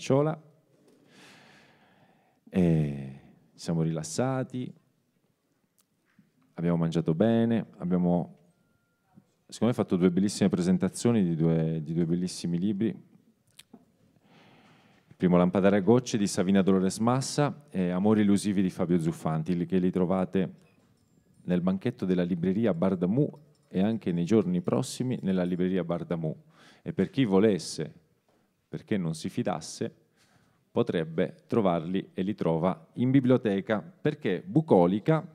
nocciola e siamo rilassati, abbiamo mangiato bene, abbiamo secondo me fatto due bellissime presentazioni di due, di due bellissimi libri. Il primo Lampadare a gocce di Savina Dolores Massa e Amori illusivi di Fabio Zuffanti, che li trovate nel banchetto della libreria Bardamù e anche nei giorni prossimi nella libreria Bardamù. E per chi volesse perché non si fidasse, potrebbe trovarli e li trova in biblioteca, perché Bucolica,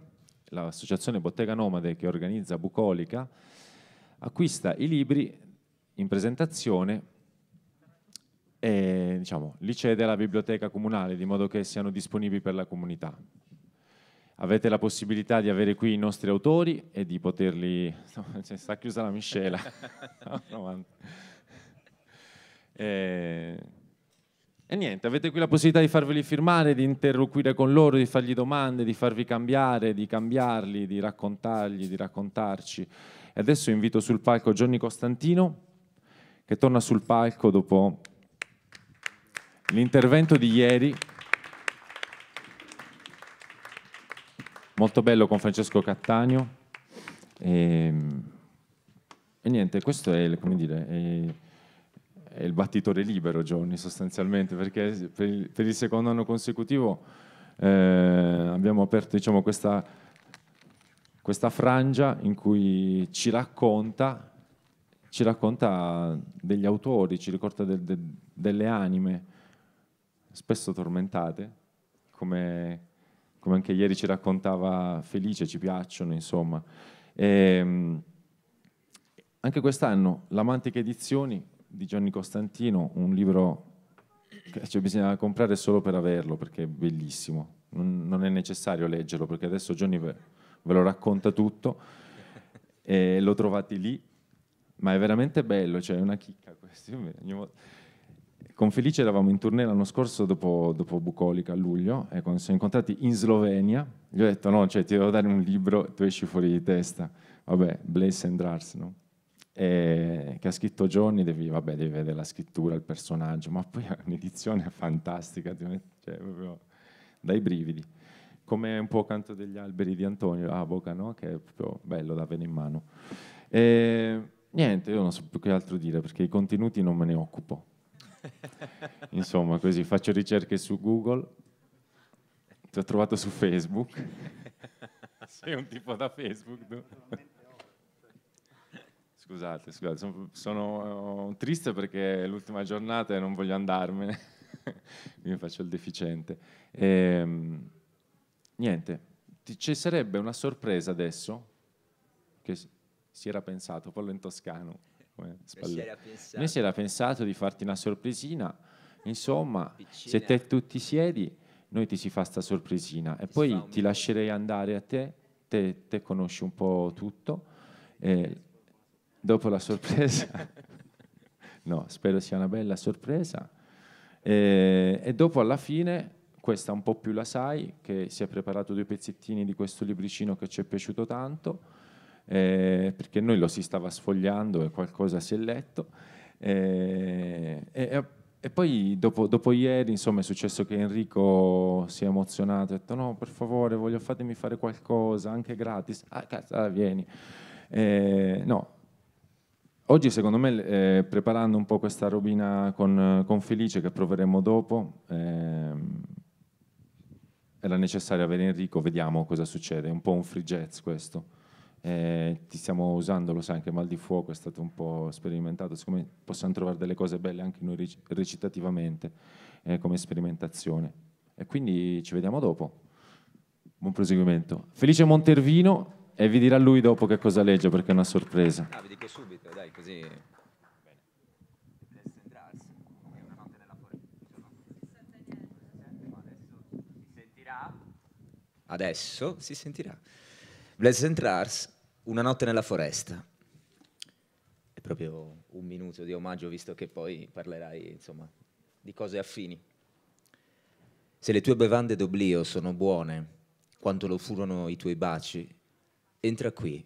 l'associazione Bottega Nomade che organizza Bucolica, acquista i libri in presentazione e diciamo, li cede alla biblioteca comunale, di modo che siano disponibili per la comunità. Avete la possibilità di avere qui i nostri autori e di poterli... No, sta chiusa la miscela. E, e niente, avete qui la possibilità di farveli firmare, di interloquire con loro, di fargli domande, di farvi cambiare, di cambiarli, di raccontargli, di raccontarci. E adesso invito sul palco Gianni Costantino, che torna sul palco dopo l'intervento di ieri. Molto bello con Francesco Cattaneo. E, ehm, e niente, questo è, come dire... È, è il battitore libero Johnny sostanzialmente, perché per il, per il secondo anno consecutivo eh, abbiamo aperto diciamo, questa, questa frangia in cui ci racconta, ci racconta degli autori, ci ricorda de, de, delle anime spesso tormentate, come, come, anche ieri ci raccontava Felice, ci piacciono insomma. E, ehm, anche quest'anno l'Amantica Edizioni di Gianni Costantino, un libro che cioè, bisogna comprare solo per averlo perché è bellissimo, non, non è necessario leggerlo perché adesso Gianni ve, ve lo racconta tutto e lo trovate lì, ma è veramente bello, cioè è una chicca questo. Con Felice eravamo in tournée l'anno scorso dopo, dopo Bucolica a luglio e quando siamo incontrati in Slovenia gli ho detto no, cioè ti devo dare un libro, tu esci fuori di testa. Vabbè, Bless and Rars, no? eh, che ha scritto Johnny, devi, vabbè, devi vedere la scrittura, il personaggio, ma poi è un'edizione fantastica, cioè, proprio dai brividi. Come un po' Canto degli alberi di Antonio, ah, Boca, no? che è proprio bello da avere in mano. E, niente, io non so più che altro dire, perché i contenuti non me ne occupo. Insomma, così faccio ricerche su Google, ti ho trovato su Facebook. Sei un tipo da Facebook. Tu. Scusate, scusate, sono, sono eh, triste perché è l'ultima giornata e non voglio andarmene, mi faccio il deficiente. E, ehm, niente, ci sarebbe una sorpresa adesso che si era pensato, parlo in toscano. Noi si era pensato di farti una sorpresina, insomma, Piccina. se te tu ti siedi, noi ti si fa sta sorpresina e ti poi ti lascerei andare a te, te, te conosci un po' tutto. Eh, dopo la sorpresa, no, spero sia una bella sorpresa, e, eh, e dopo alla fine questa un po' più la sai, che si è preparato due pezzettini di questo libricino che ci è piaciuto tanto, eh, perché noi lo si stava sfogliando e qualcosa si è letto. Eh, e, e, poi dopo, dopo, ieri, insomma, è successo che Enrico si è emozionato, ha detto no, per favore, voglio fatemi fare qualcosa, anche gratis. Ah, cazzo, ah, vieni. Eh, no, Oggi secondo me, eh, preparando un po' questa robina con, con Felice che proveremo dopo, ehm, era necessario avere Enrico, vediamo cosa succede, è un po' un free jazz questo. Eh, ti stiamo usando, lo sai, anche Mal di Fuoco è stato un po' sperimentato, siccome possiamo trovare delle cose belle anche noi recitativamente eh, come sperimentazione. E quindi ci vediamo dopo. Buon proseguimento. Felice Montervino. E vi dirà lui dopo che cosa legge perché è una sorpresa. No, ah, vi dico subito, dai, così... Adesso si sentirà. Bless and Entrars, Una notte nella foresta. È proprio un minuto di omaggio, visto che poi parlerai, insomma, di cose affini. Se le tue bevande d'oblio sono buone, quanto lo furono i tuoi baci, Entra qui,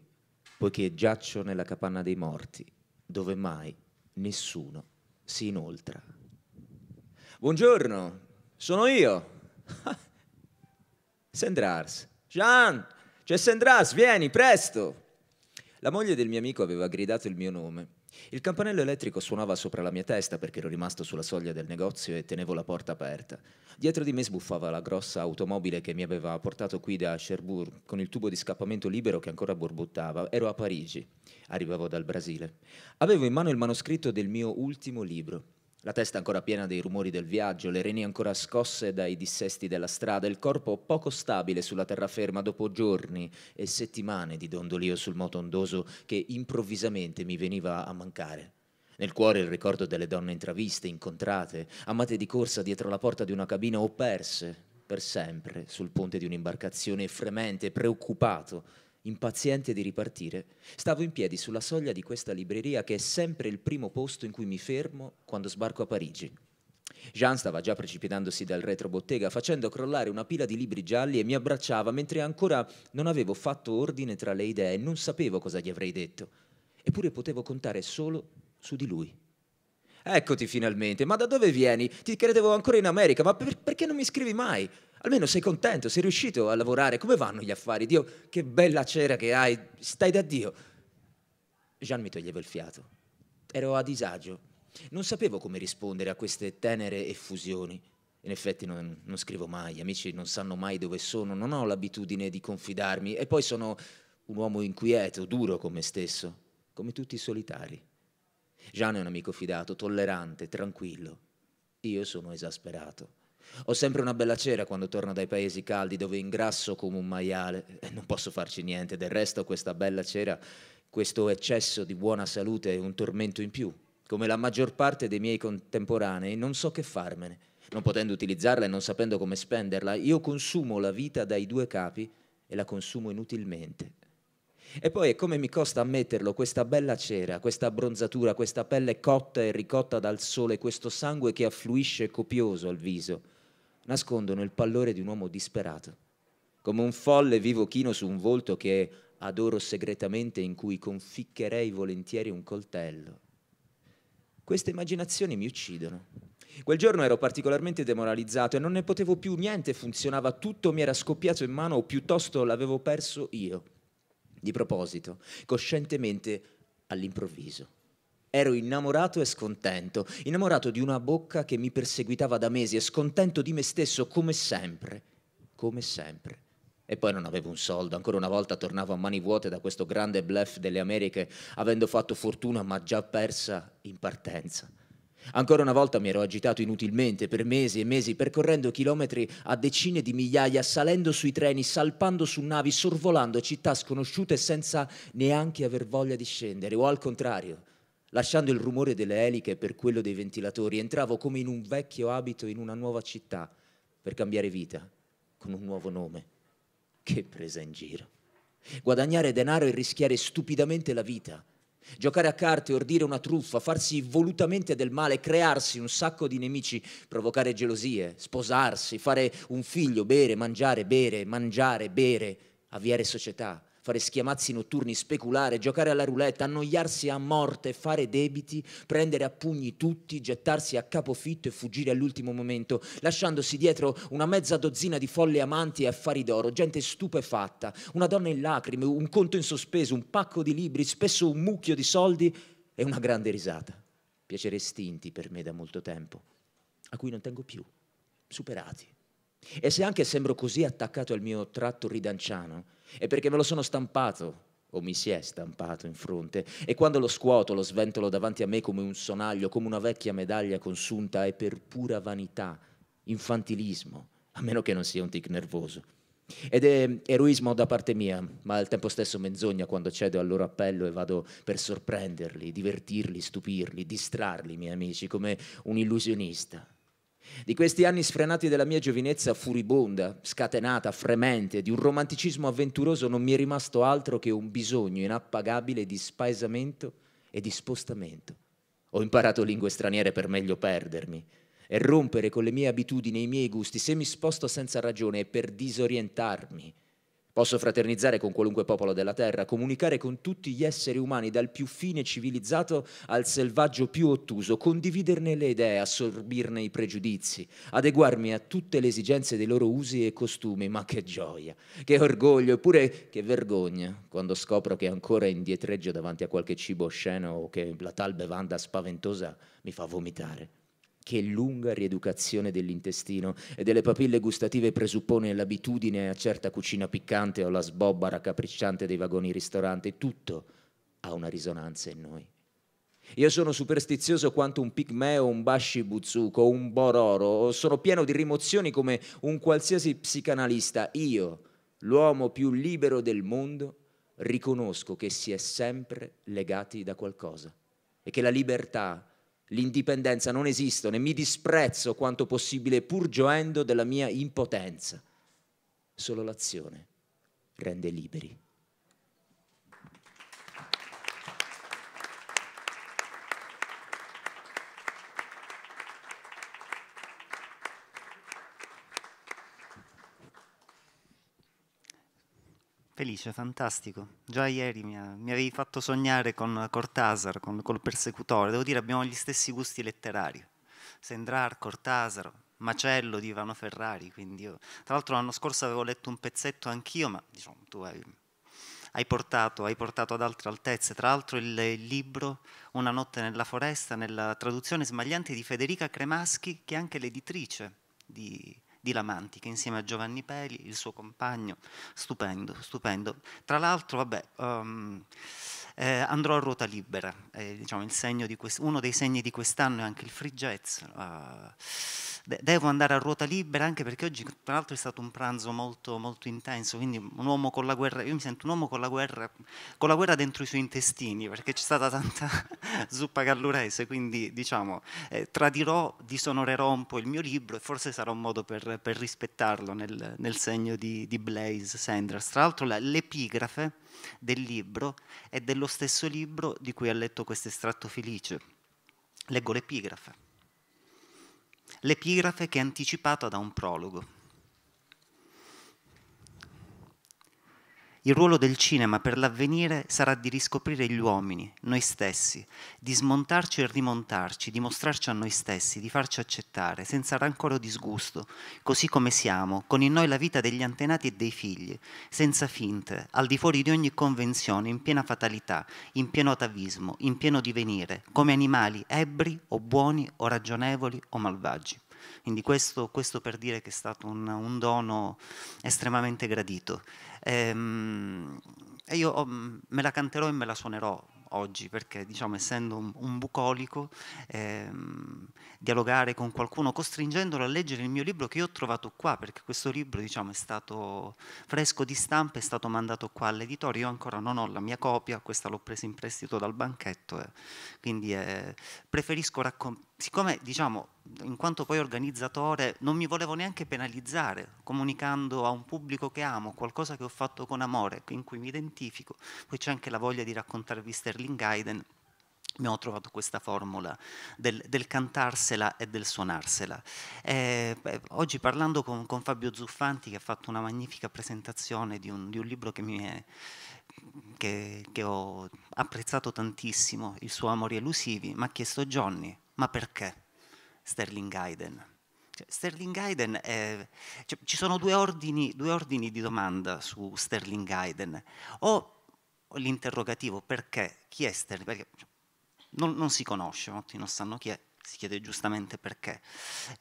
poiché giaccio nella capanna dei morti, dove mai nessuno si inoltra. Buongiorno, sono io. Sendrars. Jean, c'è Sendrars, vieni, presto. La moglie del mio amico aveva gridato il mio nome il campanello elettrico suonava sopra la mia testa perché ero rimasto sulla soglia del negozio e tenevo la porta aperta. Dietro di me sbuffava la grossa automobile che mi aveva portato qui da Cherbourg, con il tubo di scappamento libero che ancora borbottava. Ero a Parigi. Arrivavo dal Brasile. Avevo in mano il manoscritto del mio ultimo libro. La testa ancora piena dei rumori del viaggio, le reni ancora scosse dai dissesti della strada, il corpo poco stabile sulla terraferma dopo giorni e settimane di dondolio sul moto ondoso che improvvisamente mi veniva a mancare. Nel cuore il ricordo delle donne intraviste, incontrate, amate di corsa dietro la porta di una cabina o perse per sempre sul ponte di un'imbarcazione fremente, preoccupato impaziente di ripartire, stavo in piedi sulla soglia di questa libreria che è sempre il primo posto in cui mi fermo quando sbarco a Parigi. Jean stava già precipitandosi dal retrobottega facendo crollare una pila di libri gialli e mi abbracciava mentre ancora non avevo fatto ordine tra le idee e non sapevo cosa gli avrei detto. Eppure potevo contare solo su di lui. Eccoti finalmente, ma da dove vieni? Ti credevo ancora in America, ma per- perché non mi scrivi mai? Almeno sei contento, sei riuscito a lavorare, come vanno gli affari? Dio, che bella cera che hai, stai da Dio. Gian mi toglieva il fiato. Ero a disagio. Non sapevo come rispondere a queste tenere effusioni. In effetti non, non scrivo mai, gli amici non sanno mai dove sono, non ho l'abitudine di confidarmi e poi sono un uomo inquieto, duro con me stesso, come tutti i solitari. Gian è un amico fidato, tollerante, tranquillo. Io sono esasperato. Ho sempre una bella cera quando torno dai paesi caldi dove ingrasso come un maiale e non posso farci niente. Del resto questa bella cera, questo eccesso di buona salute è un tormento in più. Come la maggior parte dei miei contemporanei non so che farmene. Non potendo utilizzarla e non sapendo come spenderla, io consumo la vita dai due capi e la consumo inutilmente. E poi è come mi costa ammetterlo, questa bella cera, questa abbronzatura, questa pelle cotta e ricotta dal sole, questo sangue che affluisce copioso al viso nascondono il pallore di un uomo disperato, come un folle vivo chino su un volto che adoro segretamente in cui conficcherei volentieri un coltello. Queste immaginazioni mi uccidono. Quel giorno ero particolarmente demoralizzato e non ne potevo più niente, funzionava tutto, mi era scoppiato in mano o piuttosto l'avevo perso io. Di proposito, coscientemente all'improvviso. Ero innamorato e scontento, innamorato di una bocca che mi perseguitava da mesi e scontento di me stesso come sempre, come sempre. E poi non avevo un soldo, ancora una volta tornavo a mani vuote da questo grande bluff delle Americhe, avendo fatto fortuna ma già persa in partenza. Ancora una volta mi ero agitato inutilmente per mesi e mesi, percorrendo chilometri a decine di migliaia, salendo sui treni, salpando su navi, sorvolando città sconosciute senza neanche aver voglia di scendere, o al contrario, lasciando il rumore delle eliche per quello dei ventilatori, entravo come in un vecchio abito in una nuova città per cambiare vita, con un nuovo nome. Che presa in giro. Guadagnare denaro e rischiare stupidamente la vita. Giocare a carte, ordire una truffa, farsi volutamente del male, crearsi un sacco di nemici, provocare gelosie, sposarsi, fare un figlio, bere, mangiare, bere, mangiare, bere, avviare società, fare schiamazzi notturni, speculare, giocare alla roulette, annoiarsi a morte, fare debiti, prendere a pugni tutti, gettarsi a capofitto e fuggire all'ultimo momento, lasciandosi dietro una mezza dozzina di folle amanti e affari d'oro, gente stupefatta, una donna in lacrime, un conto in sospeso, un pacco di libri, spesso un mucchio di soldi e una grande risata. Piacere estinti per me da molto tempo, a cui non tengo più, superati. E se anche sembro così attaccato al mio tratto ridanciano, è perché me lo sono stampato o mi si è stampato in fronte, e quando lo scuoto, lo sventolo davanti a me come un sonaglio, come una vecchia medaglia consunta, è per pura vanità, infantilismo, a meno che non sia un tic nervoso. Ed è eroismo da parte mia, ma al tempo stesso menzogna quando cedo al loro appello e vado per sorprenderli, divertirli, stupirli, distrarli, miei amici, come un illusionista. Di questi anni sfrenati della mia giovinezza furibonda, scatenata, fremente, di un romanticismo avventuroso non mi è rimasto altro che un bisogno inappagabile di spaesamento e di spostamento. Ho imparato lingue straniere per meglio perdermi e rompere con le mie abitudini e i miei gusti se mi sposto senza ragione e per disorientarmi. Posso fraternizzare con qualunque popolo della terra, comunicare con tutti gli esseri umani, dal più fine civilizzato al selvaggio più ottuso, condividerne le idee, assorbirne i pregiudizi, adeguarmi a tutte le esigenze dei loro usi e costumi, ma che gioia, che orgoglio, eppure che vergogna quando scopro che ancora indietreggio davanti a qualche cibo osceno o che la tal bevanda spaventosa mi fa vomitare che lunga rieducazione dell'intestino e delle papille gustative presuppone l'abitudine a certa cucina piccante o la sbobba raccapricciante dei vagoni ristorante. Tutto ha una risonanza in noi. Io sono superstizioso quanto un pigmeo, un bashibutsuko, un bororo, sono pieno di rimozioni come un qualsiasi psicanalista. Io, l'uomo più libero del mondo, riconosco che si è sempre legati da qualcosa e che la libertà L'indipendenza non esistono e mi disprezzo quanto possibile pur gioendo della mia impotenza. Solo l'azione rende liberi. Felice, fantastico. Già ieri mi, mi avevi fatto sognare con Cortasar, con, col persecutore. Devo dire, abbiamo gli stessi gusti letterari. Sendrar, Cortasar, Macello di Ivano Ferrari. Io, tra l'altro l'anno scorso avevo letto un pezzetto anch'io, ma diciamo, tu hai, hai, portato, hai, portato, ad altre altezze. Tra l'altro il, il libro Una notte nella foresta, nella traduzione smagliante di Federica Cremaschi, che è anche l'editrice di di Lamanti, che insieme a Giovanni Peli, il suo compagno, stupendo, stupendo. Tra l'altro, vabbè, um, eh, andrò a ruota libera, eh, diciamo, uno dei segni di quest'anno è anche il free jazz. Uh, devo andare a ruota libera anche perché oggi tra l'altro è stato un pranzo molto, molto intenso, quindi un uomo con la guerra, io mi sento un uomo con la guerra, con la guerra dentro i suoi intestini perché c'è stata tanta zuppa gallurese, quindi diciamo eh, tradirò, disonorerò un po' il mio libro e forse sarà un modo per, per rispettarlo nel, nel, segno di, di Blaise Sanders. Tra l'altro l'epigrafe del libro è dello stesso libro di cui ha letto questo estratto felice. Leggo l'epigrafe l'epigrafe che è anticipata da un prologo. Il ruolo del cinema per l'avvenire sarà di riscoprire gli uomini, noi stessi, di smontarci e rimontarci, di mostrarci a noi stessi, di farci accettare, senza rancore o disgusto, così come siamo, con in noi la vita degli antenati e dei figli, senza finte, al di fuori di ogni convenzione, in piena fatalità, in pieno atavismo, in pieno divenire, come animali ebri o buoni o ragionevoli o malvagi. Quindi questo, questo per dire che è stato un, un dono estremamente gradito. Ehm, e io oh, me la canterò e me la suonerò oggi perché diciamo essendo un, un bucolico ehm, dialogare con qualcuno costringendolo a leggere il mio libro che io ho trovato qua perché questo libro diciamo è stato fresco di stampa è stato mandato qua all'editore io ancora non ho la mia copia questa l'ho presa in prestito dal banchetto eh, quindi eh, preferisco raccontare siccome diciamo, in quanto poi organizzatore non mi volevo neanche penalizzare comunicando a un pubblico che amo qualcosa che ho fatto con amore, in cui mi identifico, poi c'è anche la voglia di raccontarvi Sterling Hayden, mi ho trovato questa formula del, del cantarsela e del suonarsela. Eh, beh, oggi parlando con, con, Fabio Zuffanti che ha fatto una magnifica presentazione di un, di un libro che mi è che, che, ho apprezzato tantissimo, il suo Amori elusivi, mi ha chiesto Johnny, ma perché Sterling Hayden? Cioè, Sterling Hayden è, cioè, ci sono due ordini, due ordini, di domanda su Sterling Hayden. O l'interrogativo perché, chi è Sterling? Perché cioè, non, non si conosce, molti non sanno chi è, si chiede giustamente perché.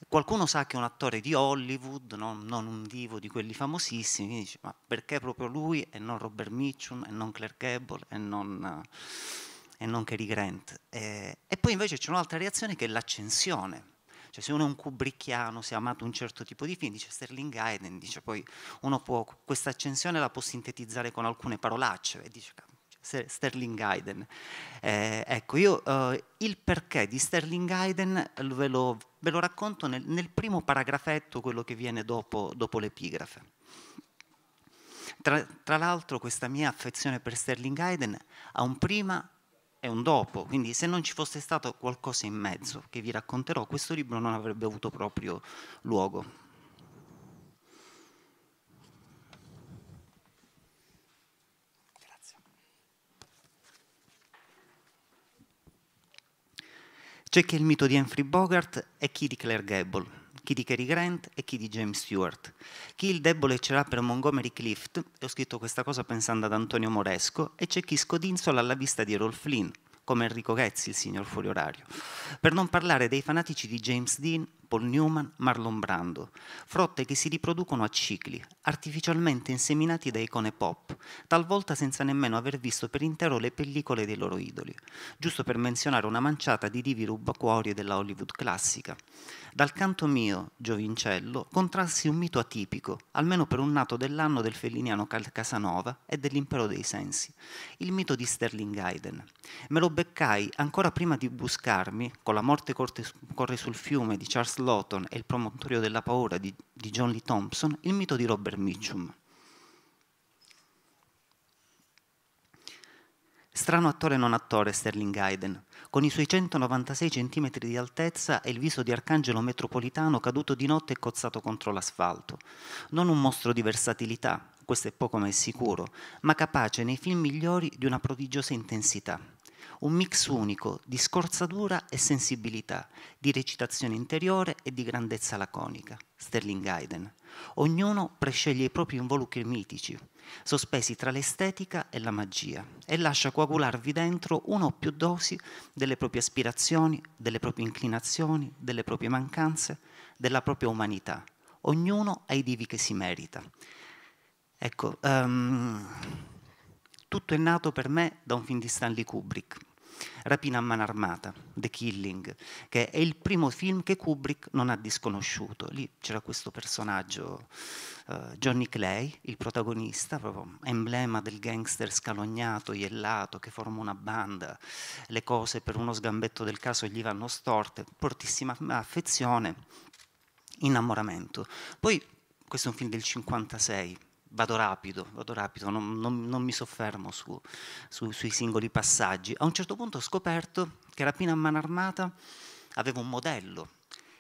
Qualcuno sa che è un attore di Hollywood, no? non un divo di quelli famosissimi, quindi dice ma perché proprio lui e non Robert Mitchum e non Claire Gable e non... Uh, e non Cary Grant. Eh, e poi invece c'è un'altra reazione che è l'accensione. Cioè se uno è un kubrickiano, si è amato un certo tipo di film, dice Sterling Hayden, dice poi uno può, questa accensione la può sintetizzare con alcune parolacce, e dice cioè, Sterling Hayden. Eh, ecco, io eh, il perché di Sterling Hayden ve lo, ve lo racconto nel, nel, primo paragrafetto, quello che viene dopo, dopo l'epigrafe. Tra, tra l'altro questa mia affezione per Sterling Hayden ha un prima è un dopo, quindi se non ci fosse stato qualcosa in mezzo che vi racconterò, questo libro non avrebbe avuto proprio luogo. Grazie. C'è chi è il mito di Humphrey Bogart e chi di Claire Gable chi di Cary Grant e chi di James Stewart. Chi il debole ce l'ha per Montgomery Clift, e ho scritto questa cosa pensando ad Antonio Moresco, e c'è chi scodinzola alla vista di Errol Flynn, come Enrico Ghezzi, il signor fuori orario. Per non parlare dei fanatici di James Dean Paul Newman, Marlon Brando, frotte che si riproducono a cicli, artificialmente inseminati da icone pop, talvolta senza nemmeno aver visto per intero le pellicole dei loro idoli, giusto per menzionare una manciata di divi rubacuori della Hollywood classica. Dal canto mio, Giovincello, contrassi un mito atipico, almeno per un nato dell'anno del felliniano Casanova e dell'impero dei sensi, il mito di Sterling Hayden. Me lo beccai ancora prima di buscarmi, con la morte corte, corre sul fiume di Charles Lawton è il promontorio della paura di, di John Lee Thompson, il mito di Robert Mitchum. Strano attore non attore Sterling Hayden, con i suoi 196 cm di altezza e il viso di arcangelo metropolitano caduto di notte e cozzato contro l'asfalto. Non un mostro di versatilità, questo è poco ma è sicuro, ma capace nei film migliori di una prodigiosa intensità un mix unico di scorzatura e sensibilità, di recitazione interiore e di grandezza laconica, Sterling Hayden. Ognuno presceglie i propri involucri mitici, sospesi tra l'estetica e la magia, e lascia coagularvi dentro una o più dosi delle proprie aspirazioni, delle proprie inclinazioni, delle proprie mancanze, della propria umanità. Ognuno ha i divi che si merita. Ecco, um, tutto è nato per me da un film di Stanley Kubrick, Rapina a mano armata, The Killing, che è il primo film che Kubrick non ha disconosciuto. Lì c'era questo personaggio, uh, Johnny Clay, il protagonista, proprio emblema del gangster scalognato, iellato, che forma una banda, le cose per uno sgambetto del caso gli vanno storte, fortissima affezione, innamoramento. Poi questo è un film del 1956, vado rapido, vado rapido non, non, non mi soffermo su, su, sui singoli passaggi. A un certo punto ho scoperto che Rapina a mano armata aveva un modello,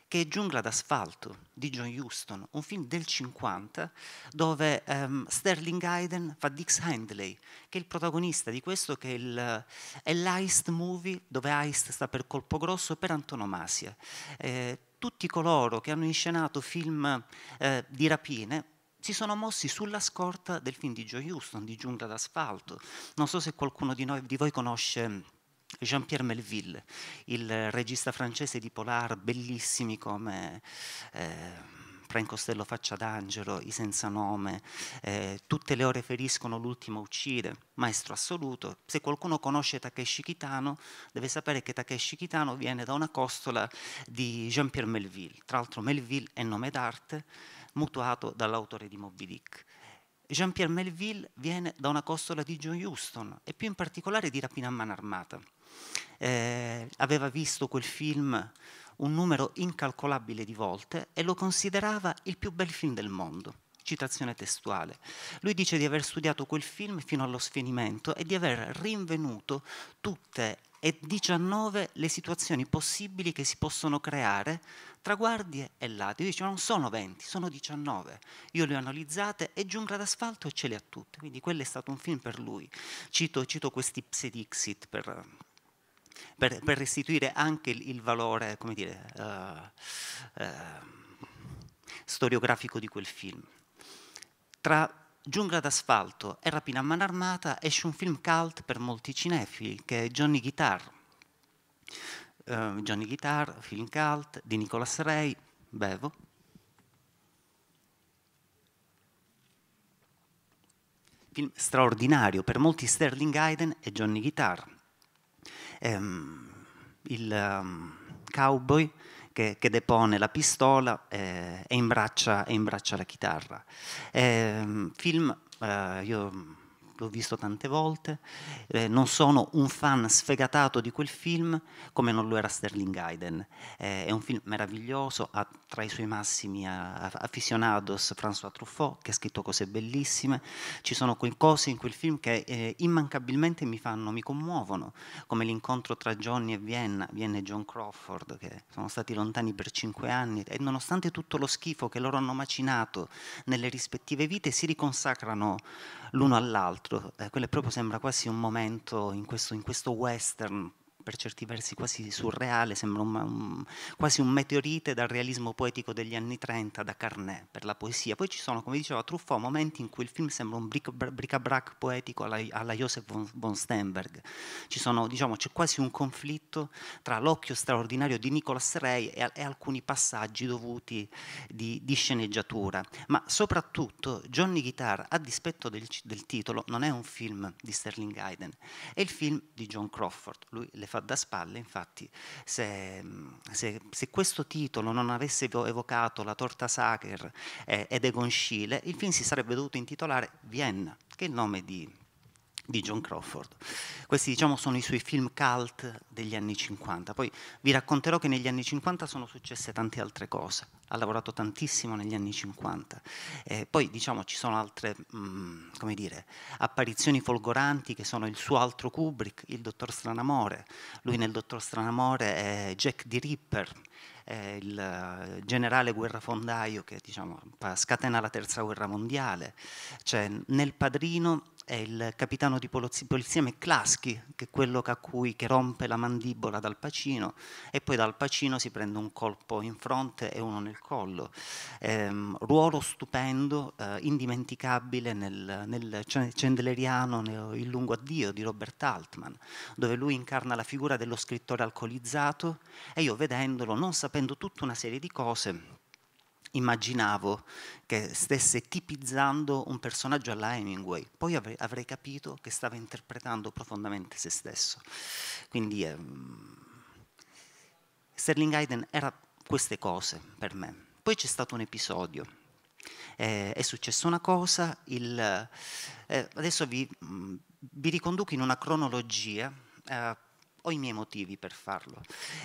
che è Giungla d'asfalto di John Huston, un film del 50 dove um, Sterling Hayden fa Dix Handley, che è il protagonista di questo che è, il, è l'Heist Movie, dove Heist sta per colpo grosso per antonomasia. Eh, tutti coloro che hanno inscenato film eh, di rapine si sono mossi sulla scorta del film di Joe Houston, di Giungla d'asfalto. Non so se qualcuno di, noi, di voi conosce Jean-Pierre Melville, il regista francese di Polar, bellissimi come eh, Pren Costello Faccia d'Angelo, I Senza Nome, eh, Tutte le ore feriscono, l'ultimo uccide, maestro assoluto. Se qualcuno conosce Takeshi Kitano, deve sapere che Takeshi Kitano viene da una costola di Jean-Pierre Melville. Tra l'altro Melville è nome d'arte, mutuato dall'autore di Moby Dick. Jean-Pierre Melville viene da una costola di John Houston e più in particolare di Rapina a mano armata. Eh, aveva visto quel film un numero incalcolabile di volte e lo considerava il più bel film del mondo citazione testuale. Lui dice di aver studiato quel film fino allo sfinimento e di aver rinvenuto tutte e 19 le situazioni possibili che si possono creare tra guardie e lati. Lui dice non sono 20, sono 19. Io le ho analizzate e giungla d'asfalto e ce le ha tutte. Quindi quello è stato un film per lui. Cito, cito questi psedixit per, per, per, restituire anche il, il valore, come dire, uh, uh, storiografico di quel film. Tra Giungla d'asfalto e Rapina a mano armata esce un film cult per molti cinefili che è Johnny Guitar. Uh, Johnny Guitar, film cult di Nicolas Ray, bevo. Film straordinario per molti Sterling Hayden e Johnny Guitar. Um, il um, cowboy che, che depone la pistola eh, e, imbraccia, e imbraccia la chitarra. Ehm, film, eh, io l'ho visto tante volte, eh, non sono un fan sfegatato di quel film come non lo era Sterling Hayden. Eh, è un film meraviglioso, ha tra i suoi massimi aficionados François Truffaut che ha scritto cose bellissime, ci sono quelle cose in quel film che eh, immancabilmente mi fanno, mi commuovono, come l'incontro tra Johnny e Vienna, Vienna e John Crawford che sono stati lontani per cinque anni e nonostante tutto lo schifo che loro hanno macinato nelle rispettive vite si riconsacrano l'uno all'altro. Eh, quello proprio sembra quasi un momento in questo, in questo western per certi versi quasi surreale, sembra un, un, quasi un meteorite dal realismo poetico degli anni 30, da Carnet, per la poesia. Poi ci sono, come diceva Truffaut, momenti in cui il film sembra un bric-a-brac poetico alla, alla Joseph von, von Stenberg. Sono, diciamo, c'è quasi un conflitto tra l'occhio straordinario di Nicolas Rey e, e alcuni passaggi dovuti di, di, sceneggiatura. Ma soprattutto Johnny Guitar, a dispetto del, del titolo, non è un film di Sterling Hayden, è il film di John Crawford. Lui le fa fa da spalle, infatti, se, se, se questo titolo non avesse evocato la torta Sacher eh, ed Egon Schiele, il film si sarebbe dovuto intitolare Vienna, che è il nome di di John Crawford. Questi diciamo sono i suoi film cult degli anni 50. Poi vi racconterò che negli anni 50 sono successe tante altre cose. Ha lavorato tantissimo negli anni 50. Eh, poi diciamo ci sono altre mh, mm, come dire, apparizioni folgoranti che sono il suo altro Kubrick, il Dottor Stranamore. Lui nel Dottor Stranamore è Jack D. Ripper, il eh, generale guerrafondaio che diciamo, scatena la terza guerra mondiale. Cioè, nel padrino è il capitano di polizia McCluskey, che è quello a cui che rompe la mandibola dal Pacino e poi dal Pacino si prende un colpo in fronte e uno nel collo. Ehm, ruolo stupendo, eh, indimenticabile nel, nel cendleriano Il lungo addio di Robert Altman, dove lui incarna la figura dello scrittore alcolizzato e io vedendolo, non sapendo tutta una serie di cose, immaginavo che stesse tipizzando un personaggio alla Hemingway, poi avrei, capito che stava interpretando profondamente se stesso. Quindi ehm, Sterling Hayden era queste cose per me. Poi c'è stato un episodio, eh, è successa una cosa, il, eh, adesso vi, mm, vi, riconduco in una cronologia. Eh, ho i miei motivi per farlo,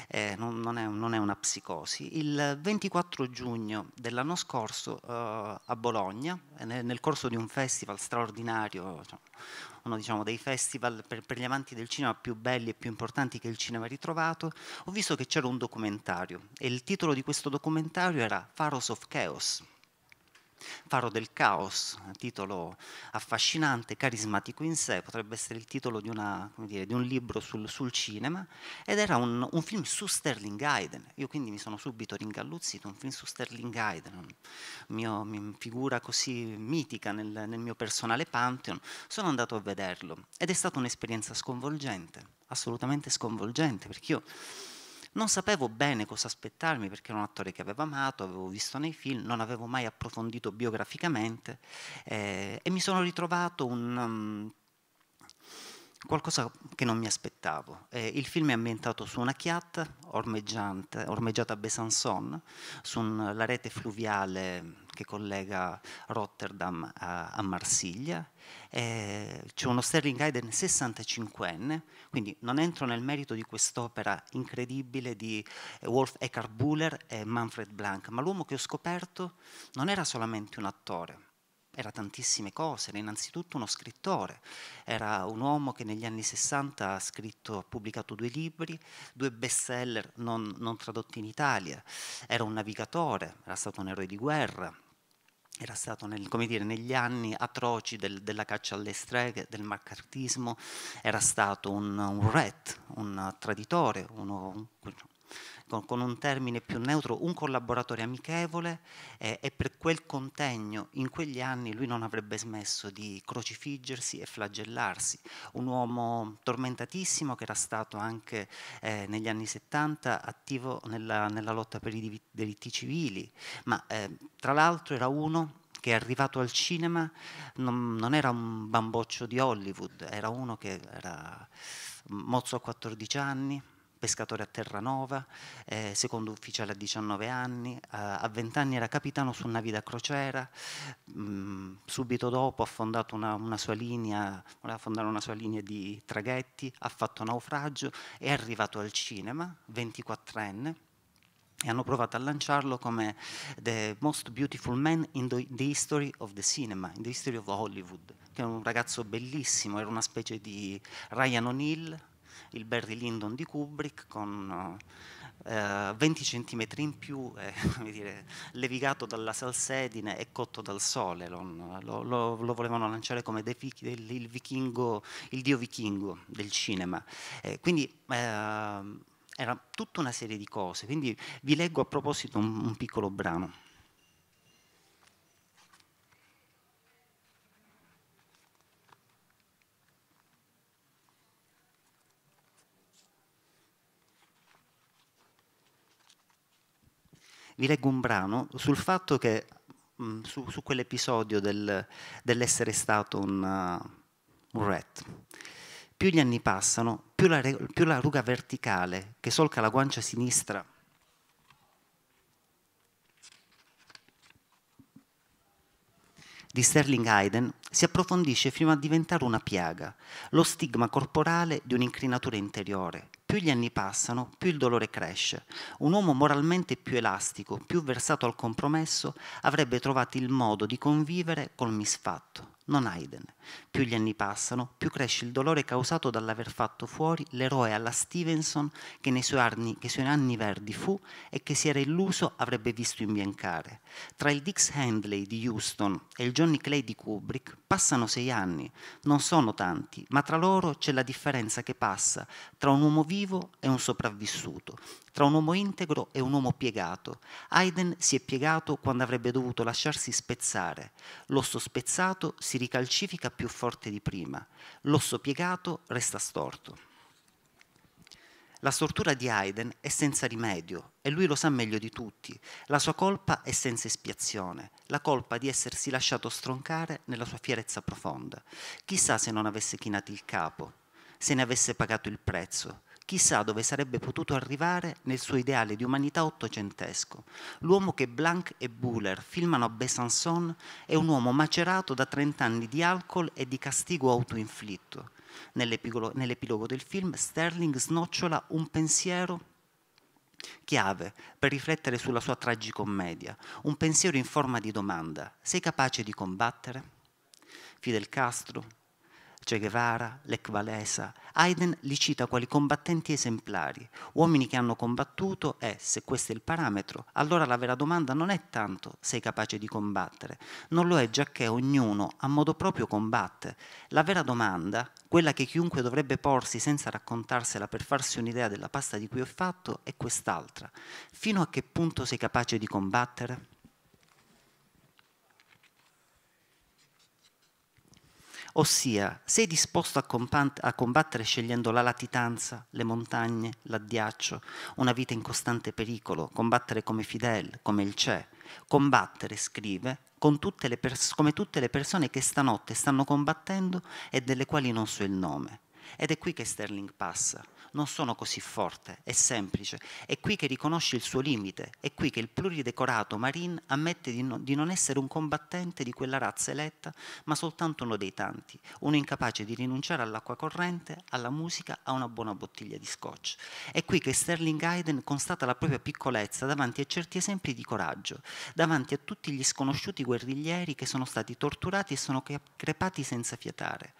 eh, non, non, è, non, è, una psicosi. Il 24 giugno dell'anno scorso eh, a Bologna, eh, nel, nel, corso di un festival straordinario, cioè, uno diciamo, dei festival per, per, gli amanti del cinema più belli e più importanti che il cinema ha ritrovato, ho visto che c'era un documentario e il titolo di questo documentario era Pharos of Chaos Faro del caos, titolo affascinante, carismatico in sé, potrebbe essere il titolo di, una, dire, di un libro sul, sul, cinema, ed era un, un, film su Sterling Hayden. Io quindi mi sono subito ringalluzzito, un film su Sterling Hayden, mio, figura così mitica nel, nel mio personale pantheon. Sono andato a vederlo ed è stata un'esperienza sconvolgente, assolutamente sconvolgente, perché io non sapevo bene cosa aspettarmi perché era un attore che avevo amato, avevo visto nei film, non avevo mai approfondito biograficamente eh, e mi sono ritrovato un... Um, qualcosa che non mi aspettavo. Eh, il film è ambientato su una chiatta ormeggiante, ormeggiata a Besançon, sulla rete fluviale che collega Rotterdam a, a Marsiglia. Eh, c'è uno Sterling Hayden 65enne, quindi non entro nel merito di quest'opera incredibile di eh, Wolf Eckhart Buller e Manfred Blank, ma l'uomo che ho scoperto non era solamente un attore, era tantissime cose, era innanzitutto uno scrittore, era un uomo che negli anni 60 ha scritto, ha pubblicato due libri, due bestseller non, non tradotti in Italia, era un navigatore, era stato un eroe di guerra, era stato nel, dire, negli anni atroci del, della caccia alle streghe, del macartismo, era stato un, un ret, un traditore, uno, un, con, con un termine più neutro, un collaboratore amichevole eh, e per quel contegno in quegli anni lui non avrebbe smesso di crocifiggersi e flagellarsi, un uomo tormentatissimo che era stato anche eh, negli anni 70 attivo nella, nella lotta per i diritti civili, ma eh, tra l'altro era uno che è arrivato al cinema non, non, era un bamboccio di Hollywood, era uno che era mozzo a 14 anni, pescatore a Terranova, eh, secondo ufficiale a 19 anni, a 20 anni era capitano su navi da crociera, mh, mm, subito dopo ha fondato una, una, sua linea, voleva fondare una sua linea di traghetti, ha fatto naufragio, è arrivato al cinema, 24enne, e hanno provato a lanciarlo come The Most Beautiful Man in the, the History of the Cinema, in the History of Hollywood, che è un ragazzo bellissimo, era una specie di Ryan O'Neill, il Barry Lyndon di Kubrick con eh, 20 cm in più, eh, dire, levigato dalla salsedine e cotto dal sole. Lo, lo, lo volevano lanciare come de, del, il, vichingo, il, dio vichingo del cinema. Eh, quindi eh, era tutta una serie di cose. Quindi vi leggo a proposito un, un piccolo brano. vi leggo un brano sul fatto che mm, su, su quell'episodio del, dell'essere stato un, uh, un rat. Più gli anni passano, più la, più la ruga verticale che solca la guancia sinistra di Sterling Hayden si approfondisce fino a diventare una piaga, lo stigma corporale di un'incrinatura interiore, più gli anni passano, più il dolore cresce. Un uomo moralmente più elastico, più versato al compromesso, avrebbe trovato il modo di convivere col misfatto non Haydn. Più gli anni passano, più cresce il dolore causato dall'aver fatto fuori l'eroe alla Stevenson che nei suoi anni, suoi anni verdi fu e che si era illuso avrebbe visto imbiancare. Tra il Dix Handley di Houston e il Johnny Clay di Kubrick passano sei anni, non sono tanti, ma tra loro c'è la differenza che passa tra un uomo vivo e un sopravvissuto, tra un uomo integro e un uomo piegato. Haydn si è piegato quando avrebbe dovuto lasciarsi spezzare. L'osso spezzato si si ricalcifica più forte di prima, l'osso piegato resta storto. La stortura di Haydn è senza rimedio e lui lo sa meglio di tutti. La sua colpa è senza espiazione, la colpa di essersi lasciato stroncare nella sua fierezza profonda. Chissà se non avesse chinato il capo, se ne avesse pagato il prezzo, Chissà dove sarebbe potuto arrivare nel suo ideale di umanità ottocentesco. L'uomo che Blanc e Buller filmano a Besançon è un uomo macerato da 30 anni di alcol e di castigo autoinflitto. Nell'epilogo del film Sterling snocciola un pensiero chiave per riflettere sulla sua tragicommedia, un pensiero in forma di domanda. Sei capace di combattere? Fidel Castro, che Guevara, Lech Haydn li cita quali combattenti esemplari, uomini che hanno combattuto e, se questo è il parametro, allora la vera domanda non è tanto sei capace di combattere, non lo è giacché ognuno a modo proprio combatte. La vera domanda, quella che chiunque dovrebbe porsi senza raccontarsela per farsi un'idea della pasta di cui ho fatto, è quest'altra. Fino a che punto sei capace di combattere? Ossia, sei disposto a, combattere scegliendo la latitanza, le montagne, l'addiaccio, una vita in costante pericolo, combattere come Fidel, come il C'è. Combattere, scrive, tutte come tutte le persone che stanotte stanno combattendo e delle quali non so il nome. Ed è qui che Sterling passa, non sono così forte, è semplice. È qui che riconosce il suo limite, è qui che il pluridecorato Marin ammette di, no, di non essere un combattente di quella razza eletta, ma soltanto uno dei tanti, uno incapace di rinunciare all'acqua corrente, alla musica, a una buona bottiglia di scotch. È qui che Sterling Hayden constata la propria piccolezza davanti a certi esempi di coraggio, davanti a tutti gli sconosciuti guerriglieri che sono stati torturati e sono crepati senza fiatare.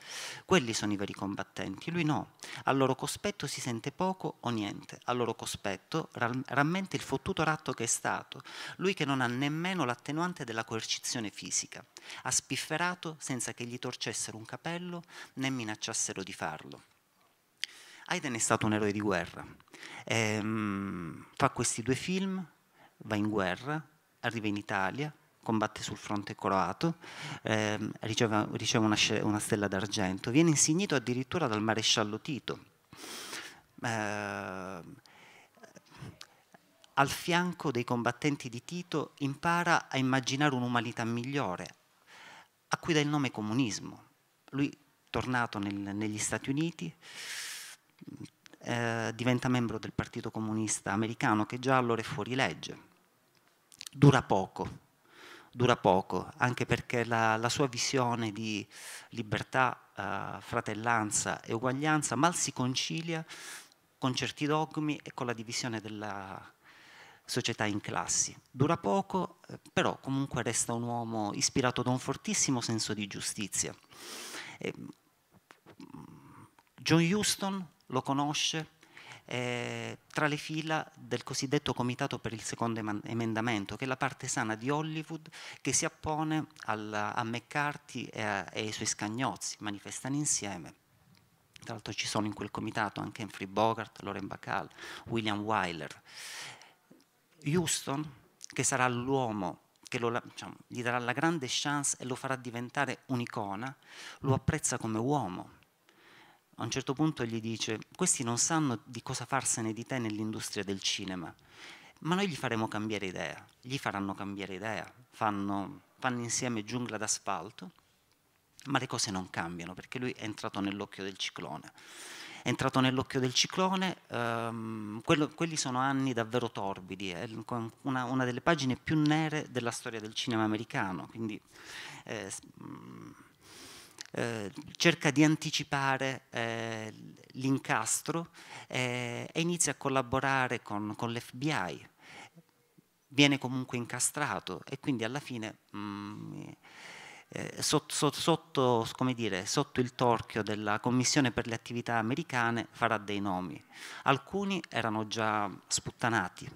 Quelli sono i veri combattenti, lui no. Al loro cospetto si sente poco o niente. Al loro cospetto rammenta il fottuto ratto che è stato, lui che non ha nemmeno l'attenuante della coercizione fisica. Ha spifferato senza che gli torcessero un capello né minacciassero di farlo. Aiden è stato un eroe di guerra. Ehm, fa questi due film, va in guerra, arriva in Italia, combatte sul fronte croato, ehm, riceve, riceve una, una, stella d'argento, viene insignito addirittura dal maresciallo Tito, Ehm, al fianco dei combattenti di Tito impara a immaginare un'umanità migliore, a cui dà il nome comunismo. Lui, tornato nel, negli Stati Uniti, eh, diventa membro del Partito Comunista Americano, che già allora è fuori legge. Dura poco, dura poco, anche perché la, la sua visione di libertà, eh, fratellanza e uguaglianza mal si concilia con certi dogmi e con la divisione della società in classi. Dura poco, eh, però comunque resta un uomo ispirato da un fortissimo senso di giustizia. E mm, John Houston lo conosce eh, tra le fila del cosiddetto comitato per il secondo emendamento, che è la parte sana di Hollywood che si appone al, a McCarthy e, a, e ai suoi scagnozzi, manifestano insieme tra l'altro ci sono in quel comitato anche Humphrey Bogart, Loren Bacall, William Wyler. Houston, che sarà l'uomo che lo, diciamo, gli darà la grande chance e lo farà diventare un'icona, lo apprezza come uomo. A un certo punto gli dice, questi non sanno di cosa farsene di te nell'industria del cinema, ma noi gli faremo cambiare idea, gli faranno cambiare idea, fanno, fanno insieme giungla d'asfalto ma le cose non cambiano perché lui è entrato nell'occhio del ciclone. È entrato nell'occhio del ciclone, ehm, quello, quelli sono anni davvero torbidi, è una, una, delle pagine più nere della storia del cinema americano, quindi eh, mm, eh, cerca di anticipare eh, l'incastro eh, e inizia a collaborare con, con l'FBI, viene comunque incastrato e quindi alla fine... Mh, mm, eh, sotto, sotto, sotto, dire, sotto il torchio della Commissione per le attività americane farà dei nomi. Alcuni erano già sputtanati,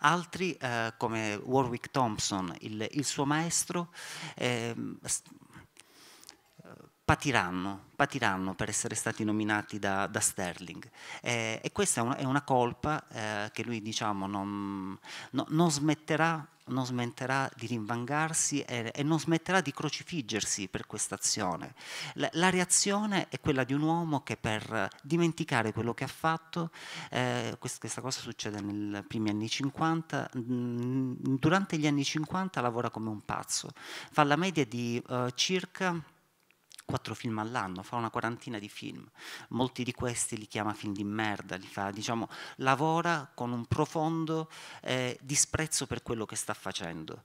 altri eh, come Warwick Thompson, il, il suo maestro, ehm, eh, patiranno, patiranno, per essere stati nominati da, da Sterling. Eh, e questa è una, è una colpa eh, che lui diciamo, non, no, non smetterà non smetterà di rinvangarsi e, e non smetterà di crocifiggersi per questa azione. La, la, reazione è quella di un uomo che per dimenticare quello che ha fatto, eh, quest, questa cosa succede nei primi anni 50, mh, durante gli anni 50 lavora come un pazzo, fa la media di eh, circa quattro film all'anno, fa una quarantina di film, molti di questi li chiama film di merda, li fa, diciamo, lavora con un profondo eh, disprezzo per quello che sta facendo.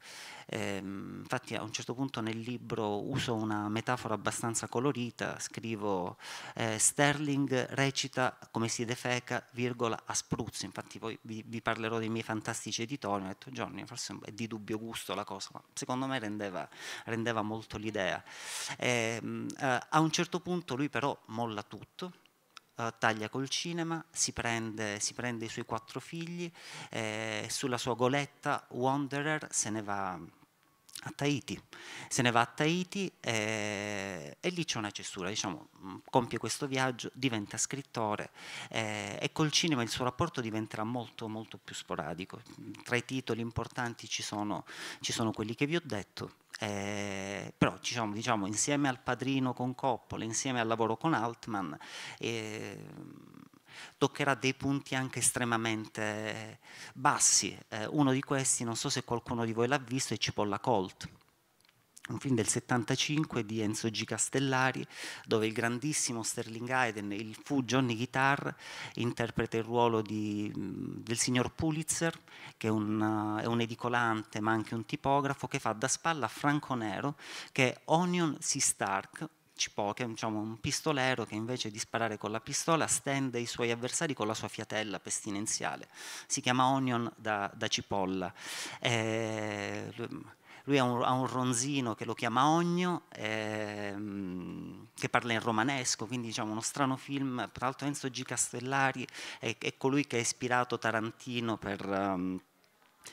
Eh, infatti a un certo punto nel libro uso una metafora abbastanza colorita, scrivo eh, Sterling recita come si defeca, virgola, a spruzzo, infatti poi vi, vi parlerò dei miei fantastici editori, ho detto Johnny, forse è di dubbio gusto la cosa, ma secondo me rendeva, rendeva molto l'idea. Eh, eh, a un certo punto lui però molla tutto, eh, taglia col cinema, si prende, si prende, i suoi quattro figli, eh, sulla sua goletta Wanderer se ne va a Tahiti. Se ne va a Tahiti eh, e lì c'è una cessura, diciamo, mm, compie questo viaggio, diventa scrittore eh, e col cinema il suo rapporto diventerà molto molto più sporadico. Tra i titoli importanti ci sono, ci sono quelli che vi ho detto, eh, però diciamo, diciamo, insieme al padrino con Coppola, insieme al lavoro con Altman, eh, toccherà dei punti anche estremamente bassi. Eh, uno di questi, non so se qualcuno di voi l'ha visto, è Cipolla Colt un film del 75 di Enzo G. Castellari, dove il grandissimo Sterling Hayden, il fu Johnny Guitar, interpreta il ruolo di, del signor Pulitzer, che è un, eh, è un, edicolante ma anche un tipografo, che fa da spalla a Franco Nero, che è Onion C. Stark, Cipò, che è diciamo, un pistolero che invece di sparare con la pistola stende i suoi avversari con la sua fiatella pestinenziale. Si chiama Onion da, da cipolla. Eh, lui ha un, ha un, ronzino che lo chiama Ogno, ehm, che parla in romanesco, quindi diciamo uno strano film, tra l'altro Enzo G. Castellari è, è colui che ha ispirato Tarantino per... Um,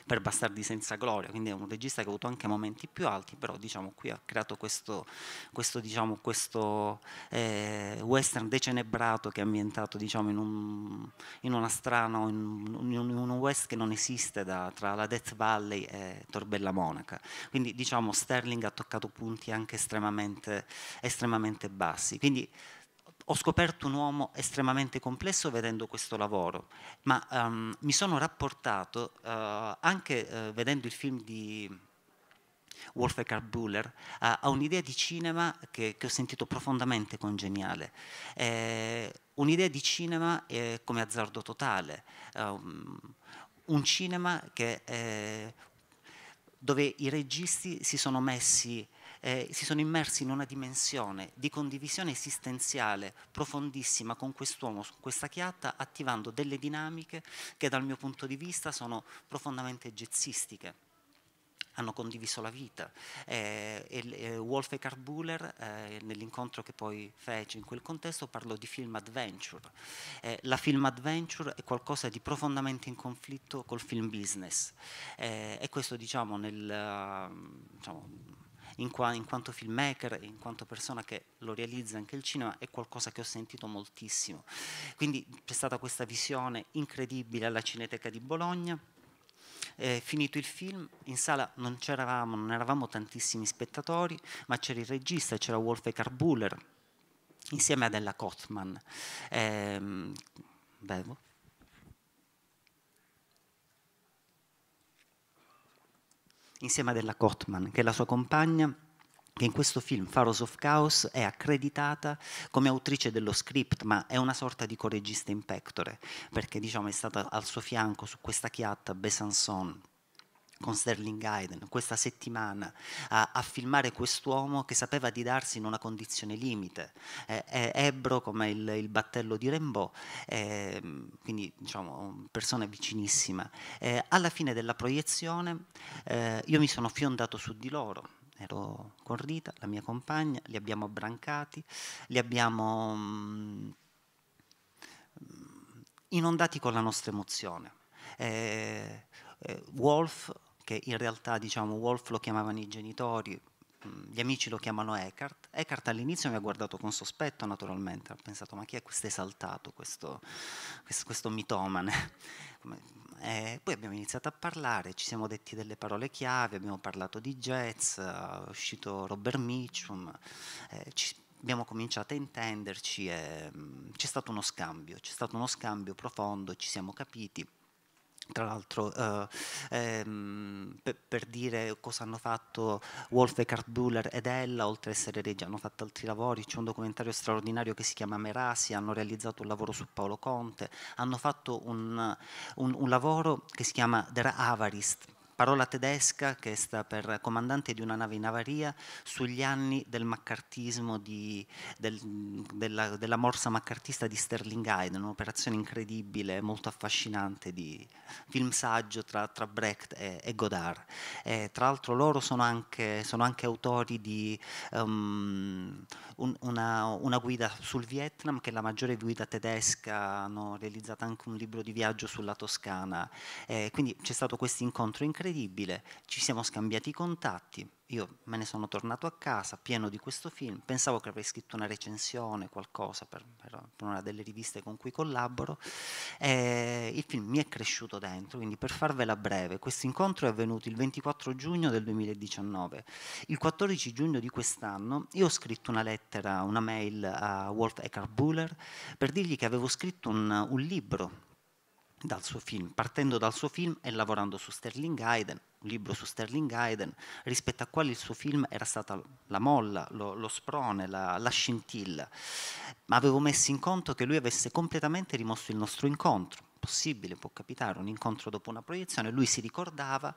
per Bastardi senza gloria, quindi è un regista che ha avuto anche momenti più alti, però diciamo qui ha creato questo, questo, diciamo, questo eh, western decenebrato che è ambientato diciamo, in, un, in una strana, in, in, un west che non esiste da, tra la Death Valley e Torbella Monaca, quindi diciamo Sterling ha toccato punti anche estremamente, estremamente bassi, quindi ho scoperto un uomo estremamente complesso vedendo questo lavoro, ma um, mi sono rapportato uh, anche uh, vedendo il film di Wolfgang Buller, uh, a un'idea di cinema che, che, ho sentito profondamente congeniale. Eh, un'idea di cinema eh, come azzardo totale, um, un cinema che, eh, dove i registi si sono messi eh, si sono immersi in una dimensione di condivisione esistenziale profondissima con quest'uomo, con questa chiatta, attivando delle dinamiche che dal mio punto di vista sono profondamente jazzistiche hanno condiviso la vita. Eh, eh, Wolf e Carbuller, eh, nell'incontro che poi fece in quel contesto, parlò di film adventure. Eh, la film adventure è qualcosa di profondamente in conflitto col film business eh, e questo diciamo nel... Ehm, diciamo, in, qua, in quanto filmmaker, in quanto persona che lo realizza anche il cinema, è qualcosa che ho sentito moltissimo. Quindi c'è stata questa visione incredibile alla Cineteca di Bologna. Eh, finito il film, in sala non c'eravamo, non eravamo tantissimi spettatori, ma c'era il regista, c'era Wolfe Buller, insieme ad Ella Kotman. Eh, bevo. insieme ad Ella Cortman, che è la sua compagna, che in questo film Faros of Chaos è accreditata come autrice dello script, ma è una sorta di coregista in pectore, perché diciamo, è stata al suo fianco su questa chiatta Besançon con Sterling Hayden questa settimana a, a filmare quest'uomo che sapeva di darsi in una condizione limite, eh, eh, ebro come il, il, battello di Rimbaud, eh, quindi diciamo persona vicinissima. Eh, alla fine della proiezione eh, io mi sono fiondato su di loro, ero con Rita, la mia compagna, li abbiamo abbrancati, li abbiamo mh, mm, inondati con la nostra emozione. Eh, Wolf che in realtà diciamo, Wolf lo chiamavano i genitori, mm, gli amici lo chiamano Eckhart. Eckhart all'inizio mi ha guardato con sospetto naturalmente, ha pensato ma chi è questo esaltato, questo, questo, questo mitomane? E eh, poi abbiamo iniziato a parlare, ci siamo detti delle parole chiave, abbiamo parlato di jazz, è uscito Robert Mitchum, eh, ci, abbiamo cominciato a intenderci e mm, c'è stato uno scambio, c'è stato uno scambio profondo, ci siamo capiti tra l'altro eh, ehm, per, per, dire cosa hanno fatto Wolf Eckhart Buller ed Ella, oltre a essere regi hanno fatto altri lavori, c'è un documentario straordinario che si chiama Merasi, hanno realizzato un lavoro su Paolo Conte, hanno fatto un, un, un lavoro che si chiama Der Avarist, parola tedesca che sta per comandante di una nave in avaria, sugli anni del maccartismo, di, del, della, della, morsa maccartista di Sterling Hayden, un'operazione incredibile, molto affascinante di film saggio tra, tra Brecht e, e Godard. E, tra l'altro loro sono anche, sono anche autori di um, un, una, una, guida sul Vietnam, che è la maggiore guida tedesca, hanno realizzato anche un libro di viaggio sulla Toscana. E, quindi c'è stato questo incontro incredibile incredibile, ci siamo scambiati i contatti, io me ne sono tornato a casa pieno di questo film, pensavo che avrei scritto una recensione, qualcosa per, per una delle riviste con cui collaboro, e il film mi è cresciuto dentro, quindi per farvela breve, questo incontro è avvenuto il 24 giugno del 2019, il 14 giugno di quest'anno io ho scritto una lettera, una mail a Walt Eckhart Buller per dirgli che avevo scritto un, un libro dal suo film, partendo dal suo film e lavorando su Sterling Hayden, un libro su Sterling Hayden, rispetto a quale il suo film era stata la molla, lo, lo sprone, la, la, scintilla. Ma avevo messo in conto che lui avesse completamente rimosso il nostro incontro. Possibile, può capitare, un incontro dopo una proiezione. Lui si ricordava,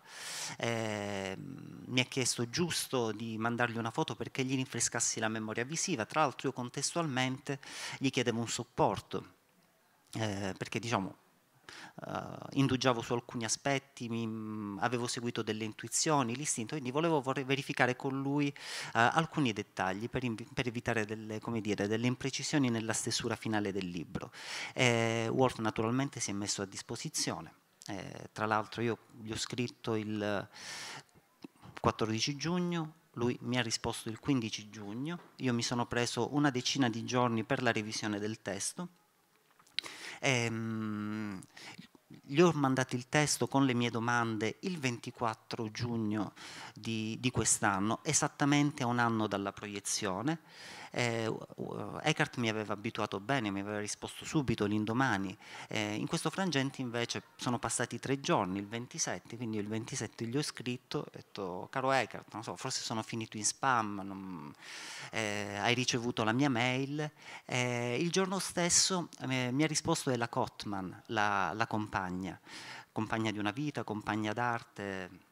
eh, mi ha chiesto giusto di mandargli una foto perché gli rinfrescassi la memoria visiva. Tra l'altro, io contestualmente gli chiedevo un supporto. Eh, perché diciamo Uh, indugiavo su alcuni aspetti, mi, mm, avevo seguito delle intuizioni, l'istinto, quindi volevo verificare con lui uh, alcuni dettagli per, per evitare delle, dire, delle, imprecisioni nella stesura finale del libro. E eh, Wolf naturalmente si è messo a disposizione. E, tra l'altro io gli ho scritto il 14 giugno, lui mi ha risposto il 15 giugno, io mi sono preso una decina di giorni per la revisione del testo Ehm, gli ho mandato il testo con le mie domande il 24 giugno di, di quest'anno, esattamente a un anno dalla proiezione. Eh, Eckhart mi aveva abituato bene, mi aveva risposto subito l'indomani. Eh, in questo frangente invece sono passati tre giorni, il 27, quindi il 27 gli ho scritto, ho detto caro Eckhart, so, forse sono finito in spam, non, eh, hai ricevuto la mia mail. Eh, il giorno stesso eh, mi ha risposto della Cotman, la, la compagna, compagna di una vita, compagna d'arte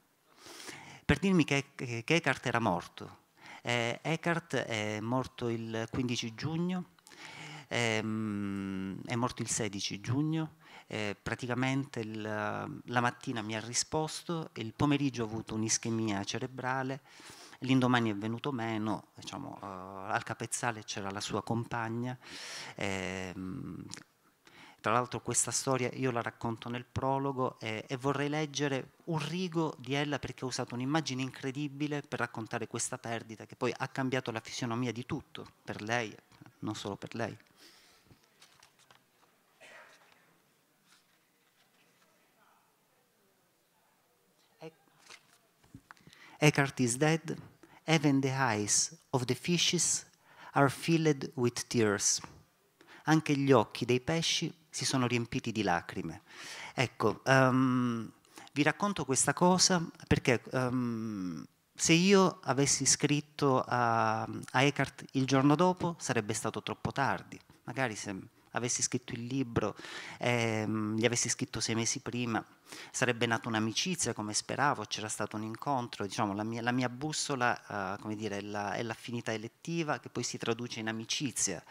per dirmi che, che Eckhart era morto. Eh, Eckhart è morto il 15 giugno, ehm, è morto il 16 giugno, eh, praticamente il, la mattina mi ha risposto, il pomeriggio ho avuto un'ischemia cerebrale, l'indomani è venuto meno, diciamo, eh, al capezzale c'era la sua compagna, ehm, tra l'altro questa storia io la racconto nel prologo eh, e vorrei leggere un rigo di Ella perché ha usato un'immagine incredibile per raccontare questa perdita che poi ha cambiato la fisionomia di tutto, per lei, non solo per lei. Eckhart is dead, even the eyes of the fishes are filled with tears. Anche gli occhi dei pesci si sono riempiti di lacrime. Ecco, um, vi racconto questa cosa perché um, se io avessi scritto a, a Eckhart il giorno dopo sarebbe stato troppo tardi, magari se avessi scritto il libro, ehm, gli avessi scritto sei mesi prima, sarebbe nata un'amicizia come speravo, c'era stato un incontro, diciamo, la, mia, la mia bussola uh, dire, la, è l'affinità elettiva che poi si traduce in amicizia.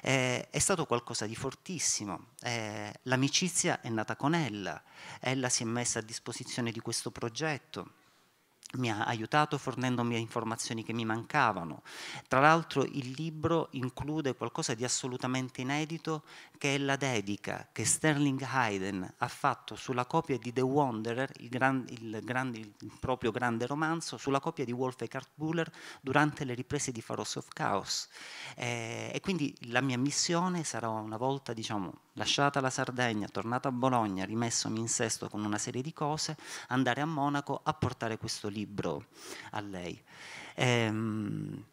Eh, è stato qualcosa di fortissimo, eh, l'amicizia è nata con ella, ella si è messa a disposizione di questo progetto mi ha aiutato fornendomi informazioni che mi mancavano. Tra l'altro il libro include qualcosa di assolutamente inedito che è la dedica che Sterling Hayden ha fatto sulla copia di The Wanderer, il, gran, il, gran, il proprio grande romanzo, sulla copia di Wolf Eckart Buller durante le riprese di Faros of Chaos. Eh, e quindi la mia missione sarà una volta, diciamo, lasciata la Sardegna, tornata a Bologna, rimessomi in sesto con una serie di cose, andare a Monaco a portare questo libro libro a lei. Ehm,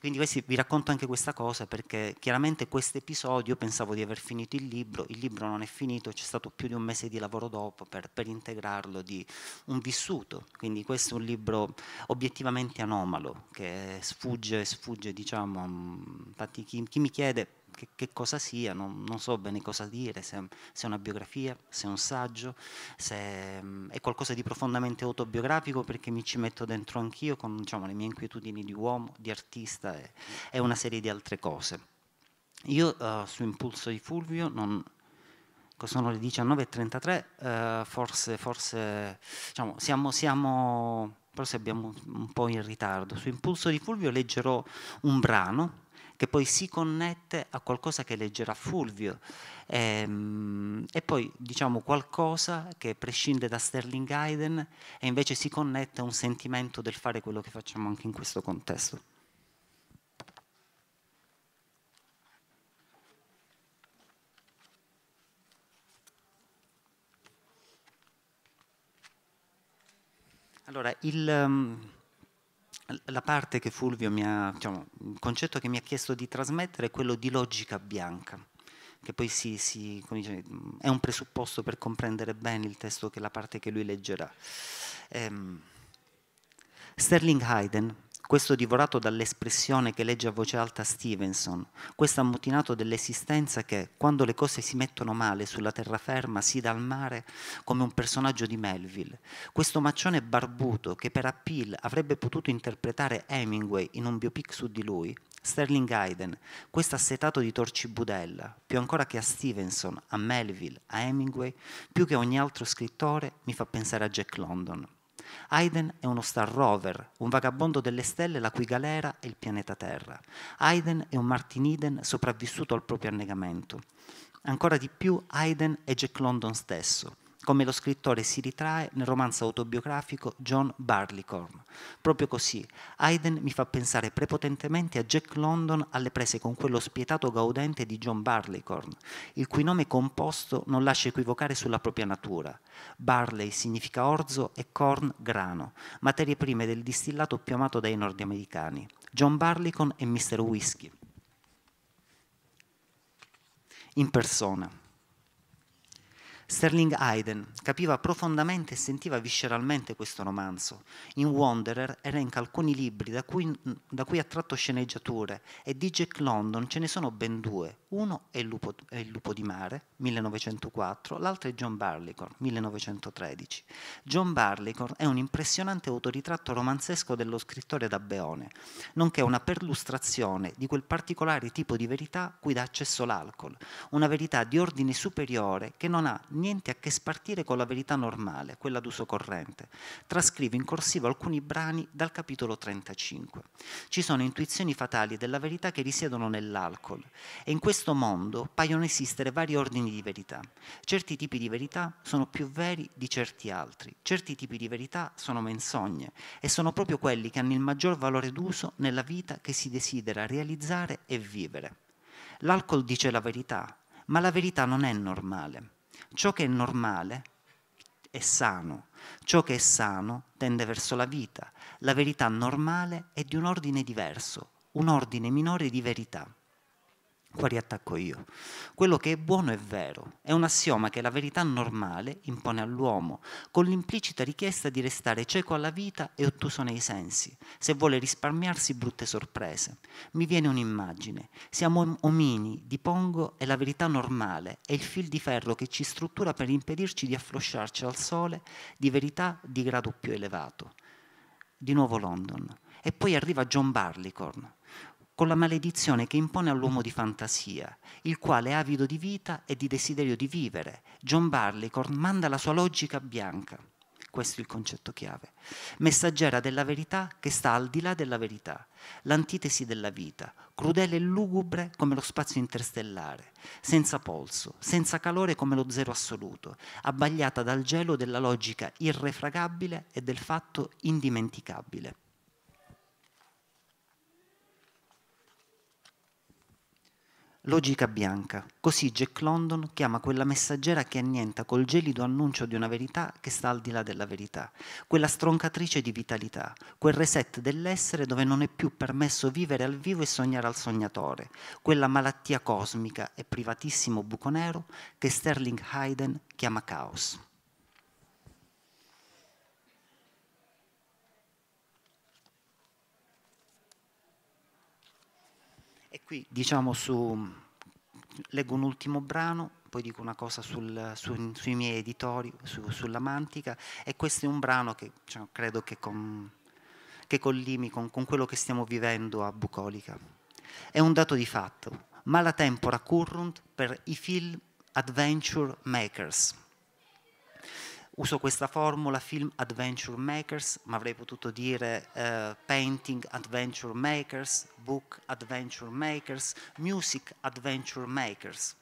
quindi questi, vi racconto anche questa cosa perché chiaramente questo episodio pensavo di aver finito il libro, il libro non è finito, c'è stato più di un mese di lavoro dopo per, per integrarlo di un vissuto, quindi questo è un libro obiettivamente anomalo che sfugge, sfugge diciamo, mm, infatti chi, chi mi chiede che, che cosa sia, non, non, so bene cosa dire, se, se, è una biografia, se è un saggio, se mm, è qualcosa di profondamente autobiografico perché mi ci metto dentro anch'io con diciamo, le mie inquietudini di uomo, di artista e, e una serie di altre cose. Io uh, su impulso di Fulvio non, sono le 19.33, eh, forse, forse diciamo, siamo, siamo, forse abbiamo un po' in ritardo. Su impulso di Fulvio leggerò un brano che poi si connette a qualcosa che leggerà Fulvio e, ehm, e poi diciamo qualcosa che prescinde da Sterling Hayden e invece si connette a un sentimento del fare quello che facciamo anche in questo contesto. Allora, il, ehm, la parte che Fulvio mi ha, diciamo, il concetto che mi ha chiesto di trasmettere è quello di logica bianca, che poi si, si, dice, è un presupposto per comprendere bene il testo che la parte che lui leggerà. Ehm, Sterling Hayden, questo divorato dall'espressione che legge a voce alta Stevenson, questo ammutinato dell'esistenza che, quando le cose si mettono male sulla terraferma, si dà al mare come un personaggio di Melville, questo maccione barbuto che per appeal avrebbe potuto interpretare Hemingway in un biopic su di lui, Sterling Hayden, questo assetato di torci budella, più ancora che a Stevenson, a Melville, a Hemingway, più che a ogni altro scrittore, mi fa pensare a Jack London. Haydn è uno star rover, un vagabondo delle stelle la cui galera è il pianeta Terra. Haydn è un Martin Martiniden sopravvissuto al proprio annegamento. Ancora di più, Haydn è Jack London stesso, come lo scrittore si ritrae nel romanzo autobiografico John Barleycorn. Proprio così, Haydn mi fa pensare prepotentemente a Jack London alle prese con quello spietato gaudente di John Barleycorn, il cui nome composto non lascia equivocare sulla propria natura. Barley significa orzo e corn grano, materie prime del distillato più amato dai nordamericani. John Barleycorn e Mr. Whiskey. In persona. Sterling Hayden capiva profondamente e sentiva visceralmente questo romanzo. In Wanderer elenca alcuni libri da cui, da cui ha tratto sceneggiature e di Jack London ce ne sono ben due. Uno è il, lupo, è il Lupo di Mare, 1904, l'altro è John Barleycorn, 1913. John Barleycorn è un impressionante autoritratto romanzesco dello scrittore da Beone, nonché una perlustrazione di quel particolare tipo di verità cui dà accesso l'alcol, una verità di ordine superiore che non ha né niente a che spartire con la verità normale, quella d'uso corrente. Trascrivo in corsivo alcuni brani dal capitolo 35. Ci sono intuizioni fatali della verità che risiedono nell'alcol e in questo mondo paiono esistere vari ordini di verità. Certi tipi di verità sono più veri di certi altri, certi tipi di verità sono menzogne e sono proprio quelli che hanno il maggior valore d'uso nella vita che si desidera realizzare e vivere. L'alcol dice la verità, ma la verità non è normale. Ciò che è normale è sano, ciò che è sano tende verso la vita. La verità normale è di un ordine diverso, un ordine minore di verità. Qua riattacco io. Quello che è buono è vero, è un assioma che la verità normale impone all'uomo, con l'implicita richiesta di restare cieco alla vita e ottuso nei sensi, se vuole risparmiarsi brutte sorprese. Mi viene un'immagine. Siamo omini di pongo e la verità normale è il fil di ferro che ci struttura per impedirci di afflosciarci al sole di verità di grado più elevato. Di nuovo London. E poi arriva John Barleycorn, con la maledizione che impone all'uomo di fantasia, il quale è avido di vita e di desiderio di vivere. John Barleycorn manda la sua logica bianca, questo è il concetto chiave, messaggera della verità che sta al di là della verità, l'antitesi della vita, crudele e lugubre come lo spazio interstellare, senza polso, senza calore come lo zero assoluto, abbagliata dal gelo della logica irrefragabile e del fatto indimenticabile. Logica bianca. Così Jack London chiama quella messaggera che annienta col gelido annuncio di una verità che sta al di là della verità, quella stroncatrice di vitalità, quel reset dell'essere dove non è più permesso vivere al vivo e sognare al sognatore, quella malattia cosmica e privatissimo buco nero che Sterling Hayden chiama caos. qui diciamo su, leggo un ultimo brano, poi dico una cosa sul, su, sui miei editori, su, sulla mantica, e questo è un brano che diciamo, credo che, con, che collimi con, con quello che stiamo vivendo a Bucolica. È un dato di fatto, mala tempora currunt per i film adventure makers uso questa formula film adventure makers, ma avrei potuto dire eh, painting adventure makers, book adventure makers, music adventure makers.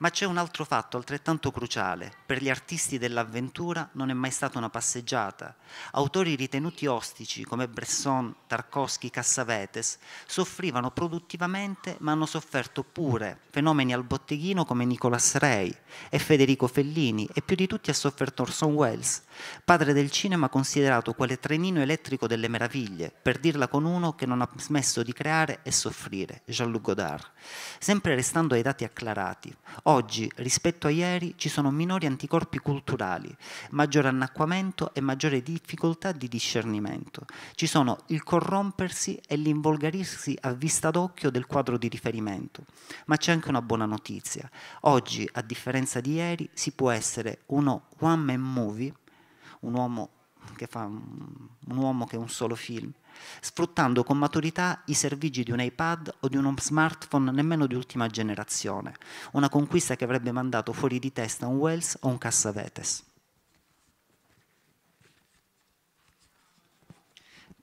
Ma c'è un altro fatto altrettanto cruciale. Per gli artisti dell'avventura non è mai stata una passeggiata. Autori ritenuti ostici come Bresson, Tarkovsky, Cassavetes soffrivano produttivamente ma hanno sofferto pure fenomeni al botteghino come Nicolas Rey e Federico Fellini e più di tutti ha sofferto Orson Welles, padre del cinema considerato quale trenino elettrico delle meraviglie, per dirla con uno che non ha smesso di creare e soffrire, Jean-Luc Godard. Sempre restando ai dati acclarati, Oggi, rispetto a ieri, ci sono minori anticorpi culturali, maggiore annacquamento e maggiore difficoltà di discernimento. Ci sono il corrompersi e l'involgarirsi a vista d'occhio del quadro di riferimento. Ma c'è anche una buona notizia. Oggi, a differenza di ieri, si può essere uno one man movie, un uomo che fa un, uomo che è un solo film, sfruttando con maturità i servigi di un iPad o di uno smartphone nemmeno di ultima generazione, una conquista che avrebbe mandato fuori di testa un Wells o un Cassavetes.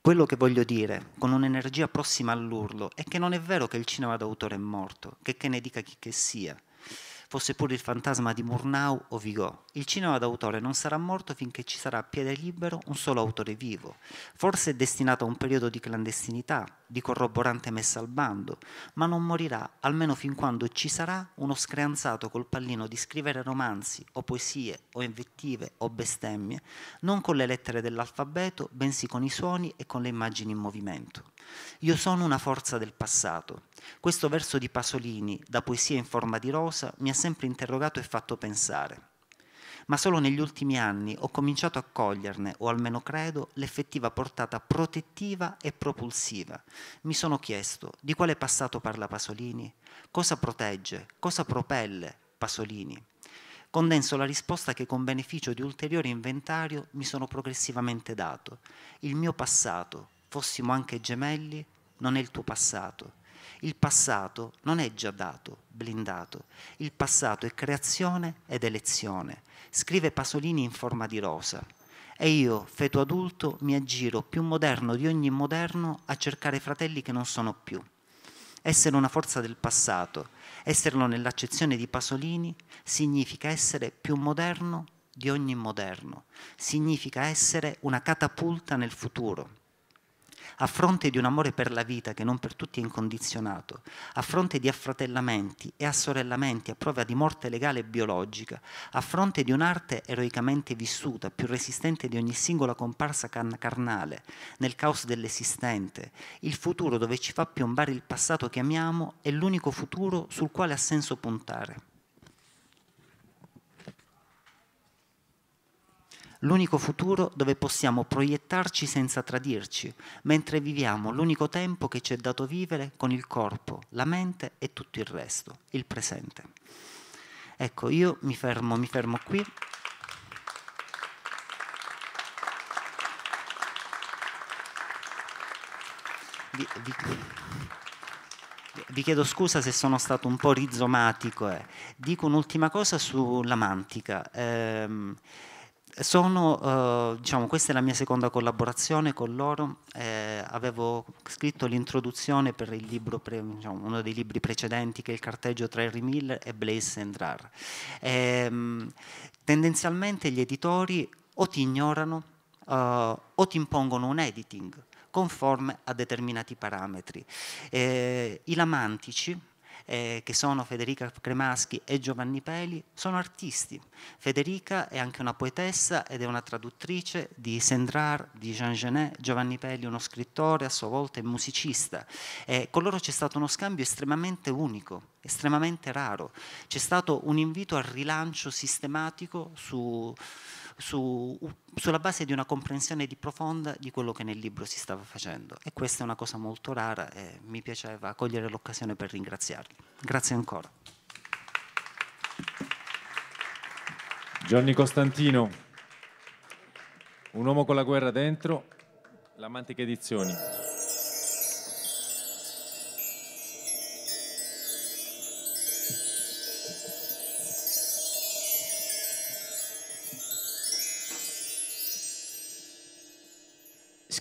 Quello che voglio dire, con un'energia prossima all'urlo, è che non è vero che il cinema d'autore è morto, che che ne dica chi che sia, fosse pure il fantasma di Murnau o Vigot. Il cinema d'autore non sarà morto finché ci sarà a piede libero un solo autore vivo. Forse è destinato a un periodo di clandestinità, di corroborante messa al bando, ma non morirà almeno fin quando ci sarà uno screanzato col pallino di scrivere romanzi o poesie o invettive o bestemmie, non con le lettere dell'alfabeto, bensì con i suoni e con le immagini in movimento. Io sono una forza del passato. Questo verso di Pasolini, da poesia in forma di rosa, mi ha sempre interrogato e fatto pensare ma solo negli ultimi anni ho cominciato a coglierne, o almeno credo, l'effettiva portata protettiva e propulsiva. Mi sono chiesto di quale passato parla Pasolini, cosa protegge, cosa propelle Pasolini. Condenso la risposta che con beneficio di ulteriore inventario mi sono progressivamente dato. Il mio passato, fossimo anche gemelli, non è il tuo passato. Il passato non è già dato, blindato. Il passato è creazione ed elezione scrive Pasolini in forma di rosa. E io, feto adulto, mi aggiro, più moderno di ogni moderno, a cercare fratelli che non sono più. Essere una forza del passato, esserlo nell'accezione di Pasolini, significa essere più moderno di ogni moderno, significa essere una catapulta nel futuro a fronte di un amore per la vita che non per tutti è incondizionato, a fronte di affratellamenti e assorellamenti a prova di morte legale e biologica, a fronte di un'arte eroicamente vissuta, più resistente di ogni singola comparsa can- carnale, nel caos dell'esistente, il futuro dove ci fa piombare il passato che amiamo è l'unico futuro sul quale ha senso puntare. l'unico futuro dove possiamo proiettarci senza tradirci, mentre viviamo l'unico tempo che ci è dato vivere con il corpo, la mente e tutto il resto, il presente. Ecco, io mi fermo, mi fermo qui. Vi, vi, vi, chiedo scusa se sono stato un po' rizomatico. Eh. Dico un'ultima cosa sulla mantica. Ehm, sono, eh, diciamo, questa è la mia seconda collaborazione con loro, eh, avevo scritto l'introduzione per pre, diciamo, uno dei libri precedenti che è il carteggio tra Harry Miller e Blaise Sendrar. Eh, tendenzialmente gli editori o ti ignorano eh, o ti impongono un editing conforme a determinati parametri. Eh, I lamantici, eh, che sono Federica Cremaschi e Giovanni Peli, sono artisti. Federica è anche una poetessa ed è una traduttrice di Sendrar, di Jean Genet, Giovanni Peli uno scrittore, a sua volta è musicista. Eh, con loro c'è stato uno scambio estremamente unico estremamente raro. C'è stato un invito al rilancio sistematico su, su, sulla base di una comprensione di profonda di quello che nel libro si stava facendo. E questa è una cosa molto rara e mi piaceva cogliere l'occasione per ringraziarli. Grazie ancora. Gianni Costantino, un uomo con la guerra dentro, la Mantica Edizioni.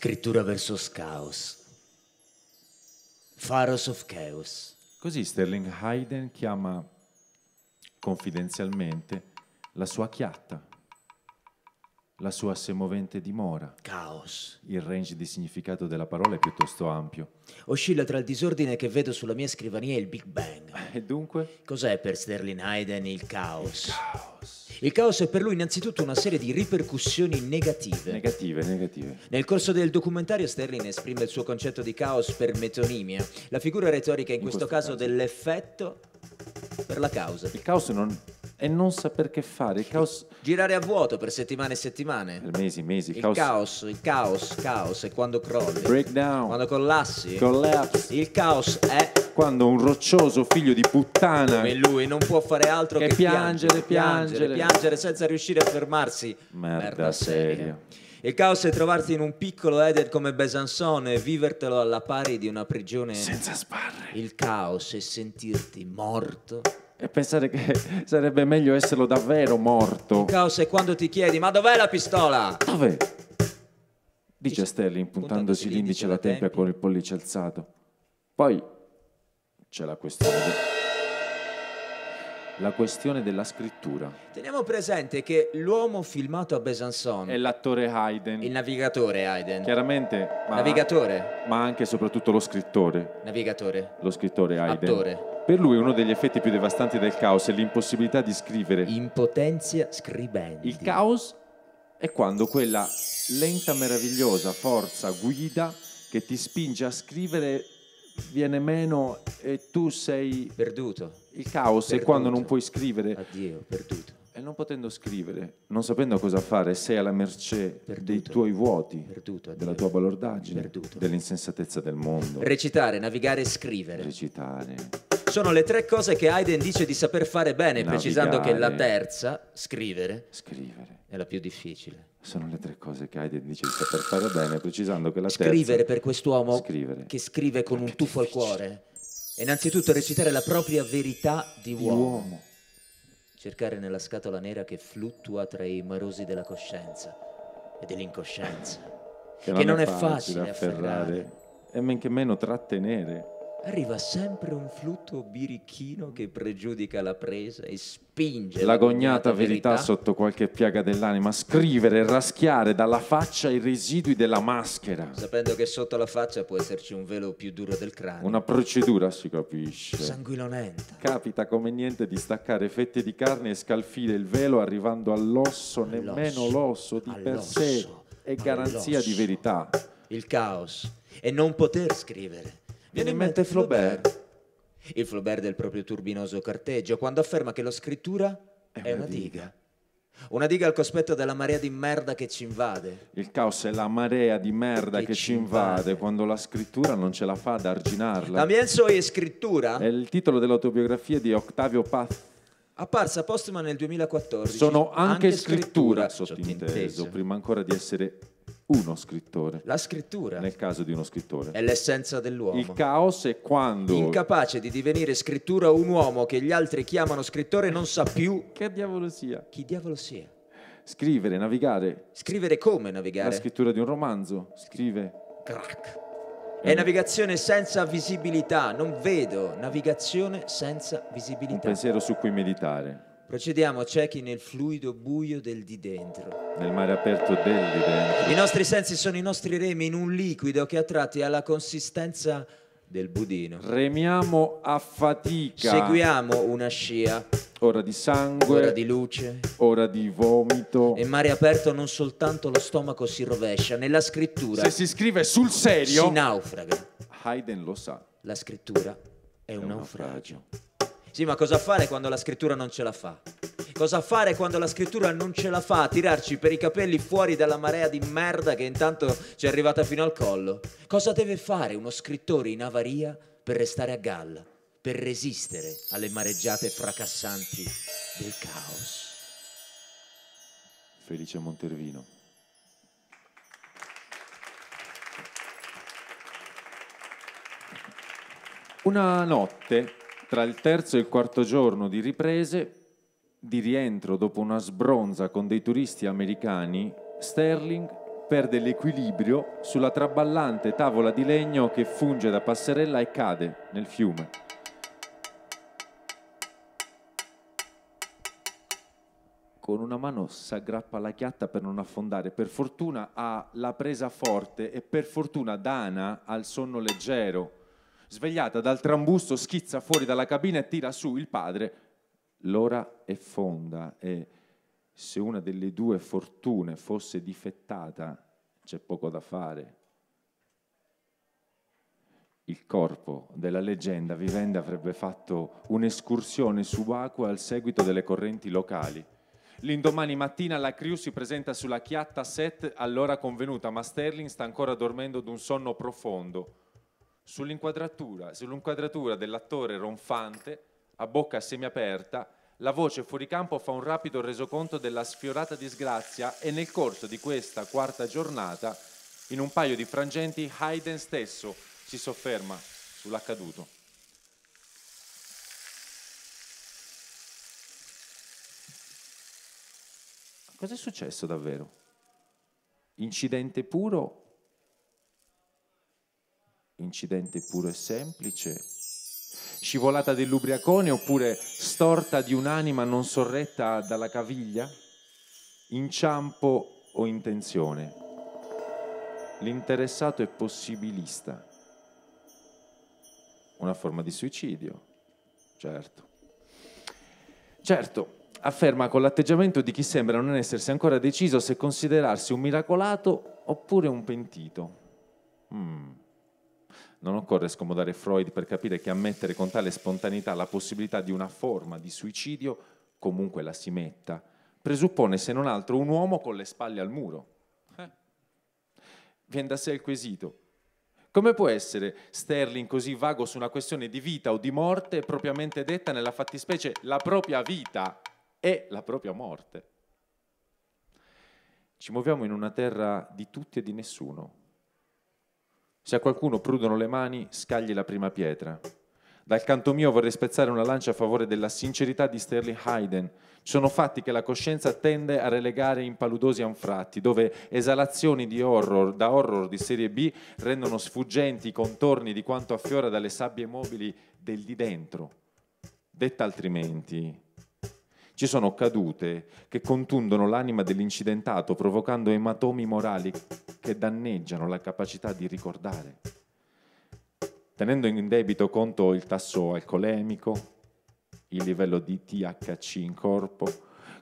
Scrittura verso Chaos. Pharos of Chaos. Così Sterling Hayden chiama confidenzialmente la sua chiatta, la sua semovente dimora. Caos. Il range di significato della parola è piuttosto ampio. Oscilla tra il disordine che vedo sulla mia scrivania e il Big Bang. E dunque? Cos'è per Sterling Hayden il caos? Il caos. Il caos è per lui innanzitutto una serie di ripercussioni negative. Negative, negative. Nel corso del documentario Sterling esprime il suo concetto di caos per metonimia, la figura retorica in, in questo, questo caso, caso dell'effetto per la causa. Il caos non e non saper che fare. Il caos... Girare a vuoto per settimane e settimane. Per mesi, mesi. Il caos, caos il caos, caos è quando crolli. Breakdown. Quando collassi. Collapse. Il caos è... Quando un roccioso figlio di puttana... Come lui non può fare altro che, che piangere, piangere, piangere, piangere, senza riuscire a fermarsi. Merda, Merda seria. Il caos è trovarti in un piccolo Eden come Besançon e vivertelo alla pari di una prigione senza sbarre. Il caos è sentirti morto e pensare che sarebbe meglio esserlo davvero morto. caos è quando ti chiedi ma dov'è la pistola? Dov'è? Dice Sterling puntandosi l'indice alla tempia con il pollice alzato. Poi c'è la questione la questione della scrittura. Teniamo presente che l'uomo filmato a Besançon è l'attore Haydn. Il navigatore Haydn. Chiaramente, ma, navigatore. Ma anche e soprattutto lo scrittore. Navigatore. Lo scrittore Haydn. Attore. Per lui uno degli effetti più devastanti del caos è l'impossibilità di scrivere. Impotenzia scrivendo. Il caos è quando quella lenta, meravigliosa forza guida che ti spinge a scrivere viene meno e tu sei... Perduto. Il caos perduto. è quando non puoi scrivere. Addio, perduto. E non potendo scrivere, non sapendo cosa fare, sei alla mercé perduto, dei tuoi vuoti, perduto, della tua balordaggine, perduto. dell'insensatezza del mondo. Recitare, navigare e scrivere. Recitare. Sono le tre cose che Haydn dice di saper fare bene, Navigare. precisando che la terza, scrivere, scrivere, è la più difficile. Sono le tre cose che Haydn dice di saper fare bene, precisando che la scrivere terza... Scrivere per quest'uomo scrivere. che scrive con un tuffo al cuore. innanzitutto recitare la propria verità di, uomo. uomo. Cercare nella scatola nera che fluttua tra i marosi della coscienza e dell'incoscienza. Che, che non, non, è facile, facile afferrare. afferrare. E men che meno trattenere arriva sempre un flutto birichino che pregiudica la presa e spinge l'agognata la verità, verità sotto qualche piaga dell'anima, scrivere, e raschiare dalla faccia i residui della maschera. Sapendo che sotto la faccia può esserci un velo più duro del cranio. Una procedura si capisce. Sanguinolenta. Capita come niente di staccare fette di carne e scalfire il velo arrivando all'osso, all'osso. nemmeno l'osso di per sé è garanzia all'osso. di verità. Il caos e non poter scrivere viene in mente Flaubert. Il Flaubert del proprio turbinoso carteggio, quando afferma che la scrittura è, è una, diga. diga. Una diga al cospetto della marea di merda che ci invade. Il caos è la marea di merda che, che ci invade, invade, quando la scrittura non ce la fa ad arginarla. La mia è scrittura? È il titolo dell'autobiografia di Octavio Paz. Apparsa postuma nel 2014. Sono anche, anche scrittura, scrittura sottinteso, prima ancora di essere uno scrittore. La scrittura. Nel caso di uno scrittore. È l'essenza dell'uomo. Il caos è quando... Incapace di divenire scrittura un uomo che gli altri chiamano scrittore non sa più... Che diavolo sia. Chi diavolo sia. Scrivere, navigare. Scrivere come navigare? La scrittura di un romanzo. Scrive. Crack. È navigazione senza visibilità, non vedo, navigazione senza visibilità. Un pensiero su cui meditare. Procediamo ciechi nel fluido buio del di dentro. Nel mare aperto del di dentro. I nostri sensi sono i nostri remi in un liquido che a tratti ha la consistenza del budino. Remiamo a fatica. Seguiamo una scia. Ora di sangue. Ora di luce. Ora di vomito. E mare aperto non soltanto lo stomaco si rovescia, nella scrittura. Se si scrive sul serio. Si naufraga. Haydn lo sa. La scrittura è, è un, naufragio. naufragio. Sì, ma cosa fare quando la scrittura non ce la fa? Cosa fare quando la scrittura non ce la fa a tirarci per i capelli fuori dalla marea di merda che intanto ci è arrivata fino al collo? Cosa deve fare uno scrittore in avaria per restare a galla, per resistere alle mareggiate fracassanti del caos? Felice Montervino. Una notte tra il terzo e il quarto giorno di riprese, di rientro dopo una sbronza con dei turisti americani, Sterling perde l'equilibrio sulla traballante tavola di legno che funge da passerella e cade nel fiume. Con una mano si aggrappa alla chiatta per non affondare. Per fortuna ha la presa forte e per fortuna Dana ha il sonno leggero Svegliata dal trambusto, schizza fuori dalla cabina e tira su il padre. L'ora è fonda e se una delle due fortune fosse difettata, c'è poco da fare. Il corpo della leggenda vivente avrebbe fatto un'escursione subacquea al seguito delle correnti locali. L'indomani mattina la crew si presenta sulla chiatta set all'ora convenuta, ma Sterling sta ancora dormendo d'un sonno profondo sull'inquadratura, sull'inquadratura dell'attore ronfante, a bocca semiaperta, la voce fuori campo fa un rapido resoconto della sfiorata disgrazia e nel corso di questa quarta giornata, in un paio di frangenti, Haydn stesso si sofferma sull'accaduto. Cos'è successo davvero? Incidente puro incidente puro e semplice, scivolata dell'ubriacone oppure storta di un'anima non sorretta dalla caviglia, inciampo o intenzione. L'interessato è possibilista. Una forma di suicidio, certo. Certo, afferma con l'atteggiamento di chi sembra non essersi ancora deciso se considerarsi un miracolato oppure un pentito. Mm. Non occorre scomodare Freud per capire che ammettere con tale spontaneità la possibilità di una forma di suicidio, comunque la si metta, presuppone se non altro un uomo con le spalle al muro. Eh? Viene da sé il quesito. Come può essere Sterling così vago su una questione di vita o di morte propriamente detta nella fattispecie la propria vita e la propria morte? Ci muoviamo in una terra di tutti e di nessuno, se a qualcuno prudono le mani, scagli la prima pietra. Dal canto mio vorrei spezzare una lancia a favore della sincerità di Sterling Hayden. Sono fatti che la coscienza tende a relegare in paludosi anfratti, dove esalazioni di horror, da horror di serie B, rendono sfuggenti i contorni di quanto affiora dalle sabbie mobili del di dentro. Detta altrimenti, ci sono cadute che contundono l'anima dell'incidentato provocando ematomi morali che danneggiano la capacità di ricordare. Tenendo in debito conto il tasso alcolemico, il livello di THC in corpo,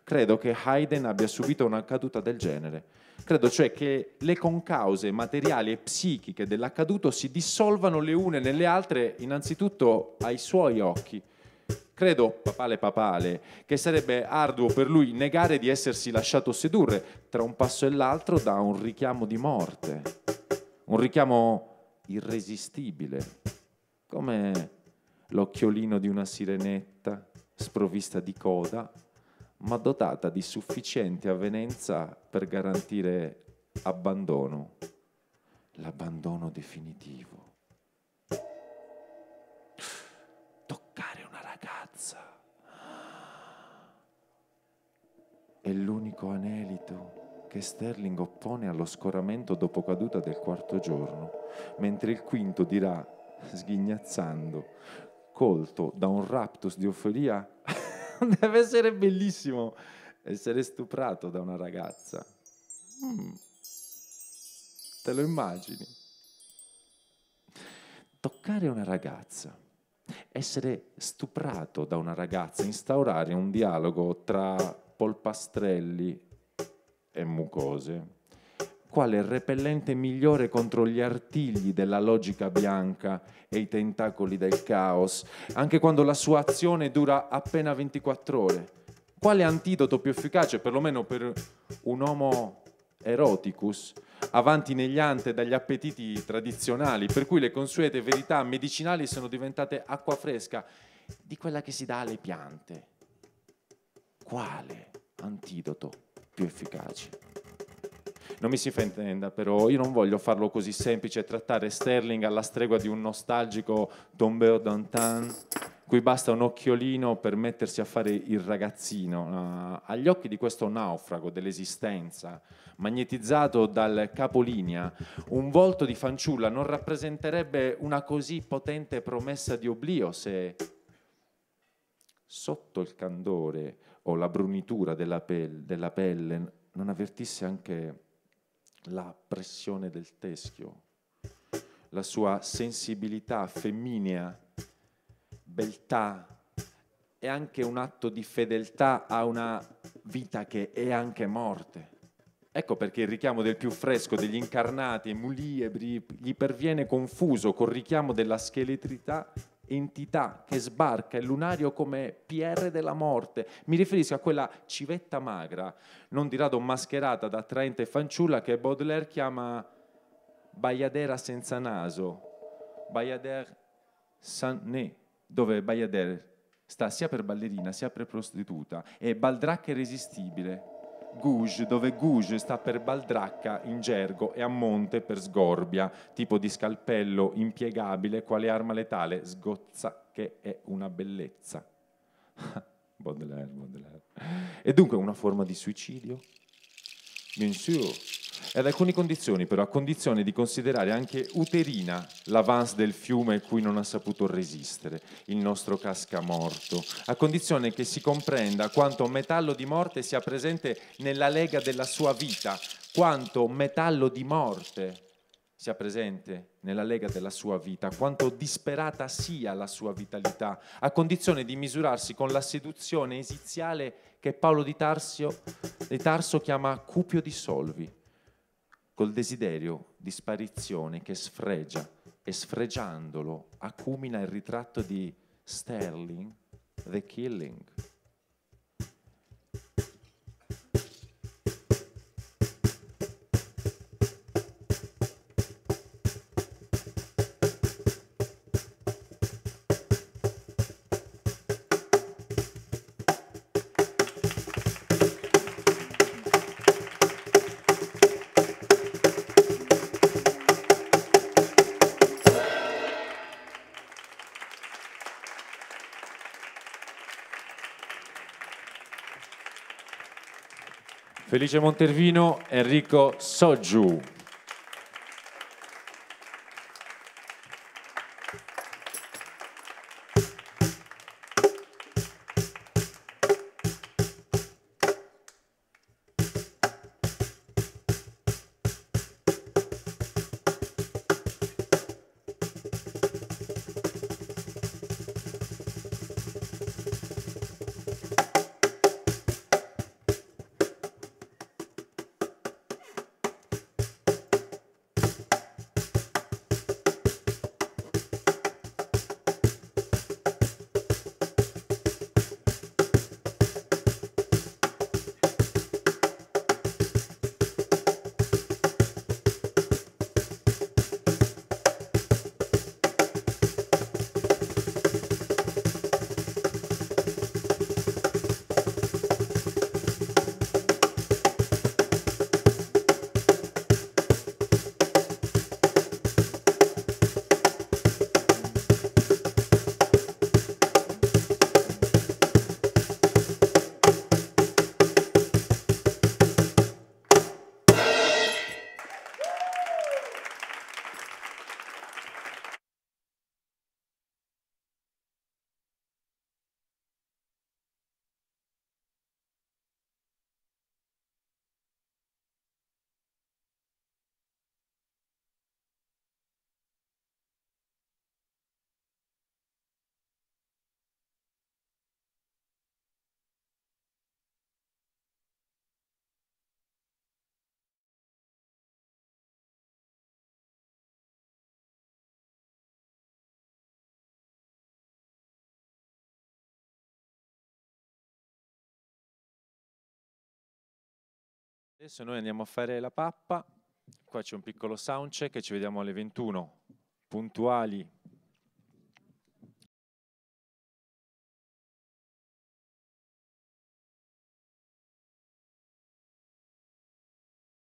credo che Haydn abbia subito una caduta del genere. Credo cioè che le concause materiali e psichiche dell'accaduto si dissolvano le une nelle altre innanzitutto ai suoi occhi credo papale papale, che sarebbe arduo per lui negare di essersi lasciato sedurre tra un passo e l'altro da un richiamo di morte, un richiamo irresistibile, come l'occhiolino di una sirenetta sprovvista di coda, ma dotata di sufficiente avvenenza per garantire abbandono, l'abbandono definitivo. È l'unico anelito che Sterling oppone allo scoramento dopo caduta del quarto giorno, mentre il quinto dirà, sghignazzando, colto da un raptus di euforia, deve essere bellissimo essere stuprato da una ragazza. Mm. Te lo immagini? Toccare una ragazza, essere stuprato da una ragazza, instaurare un dialogo tra polpastrelli e mucose, quale repellente migliore contro gli artigli della logica bianca e i tentacoli del caos, anche quando la sua azione dura appena 24 ore. Quale antidoto più efficace, perlomeno per un uomo eroticus, avanti negli ante dagli appetiti tradizionali, per cui le consuete verità medicinali sono diventate acqua fresca di quella che si dà alle piante quale antidoto più efficace? Non mi si fraintenda, però io non voglio farlo così semplice e trattare Sterling alla stregua di un nostalgico Tombeo Dantan, cui basta un occhiolino per mettersi a fare il ragazzino. Uh, agli occhi di questo naufrago dell'esistenza, magnetizzato dal capolinea, un volto di fanciulla non rappresenterebbe una così potente promessa di oblio se sotto il candore o la brunitura della pelle, della pelle non avvertisse anche la pressione del teschio, la sua sensibilità femminea, beltà, e anche un atto di fedeltà a una vita che è anche morte. Ecco perché il richiamo del più fresco degli incarnati e muliebri gli perviene confuso col richiamo della scheletrità entità che sbarca il lunario come PR della morte. Mi riferisco a quella civetta magra, non di rado mascherata da attraente fanciulla che Baudelaire chiama Bayadera senza naso, Bayadère sans nez, dove Bayadère sta sia per ballerina sia per prostituta, e Baldracca irresistibile, Guj, dove Gouge sta per baldracca in gergo e a monte per sgorbia, tipo di scalpello impiegabile quale arma letale, sgozza che è una bellezza. Baudelaire, Baudelaire. E dunque una forma di suicidio? Bien sûr, e ad alcune condizioni però, a condizione di considerare anche uterina l'avance del fiume cui non ha saputo resistere, il nostro casca morto, a condizione che si comprenda quanto metallo di morte sia presente nella lega della sua vita, quanto metallo di morte sia presente nella lega della sua vita, quanto disperata sia la sua vitalità, a condizione di misurarsi con la seduzione esiziale che Paolo di, Tarsio, di Tarso chiama cupio di solvi, col desiderio di sparizione che sfregia e sfregiandolo accumina il ritratto di Sterling The Killing. Felice Montervino, Enrico Soggiu. Adesso noi andiamo a fare la pappa, qua c'è un piccolo soundcheck e ci vediamo alle 21, puntuali.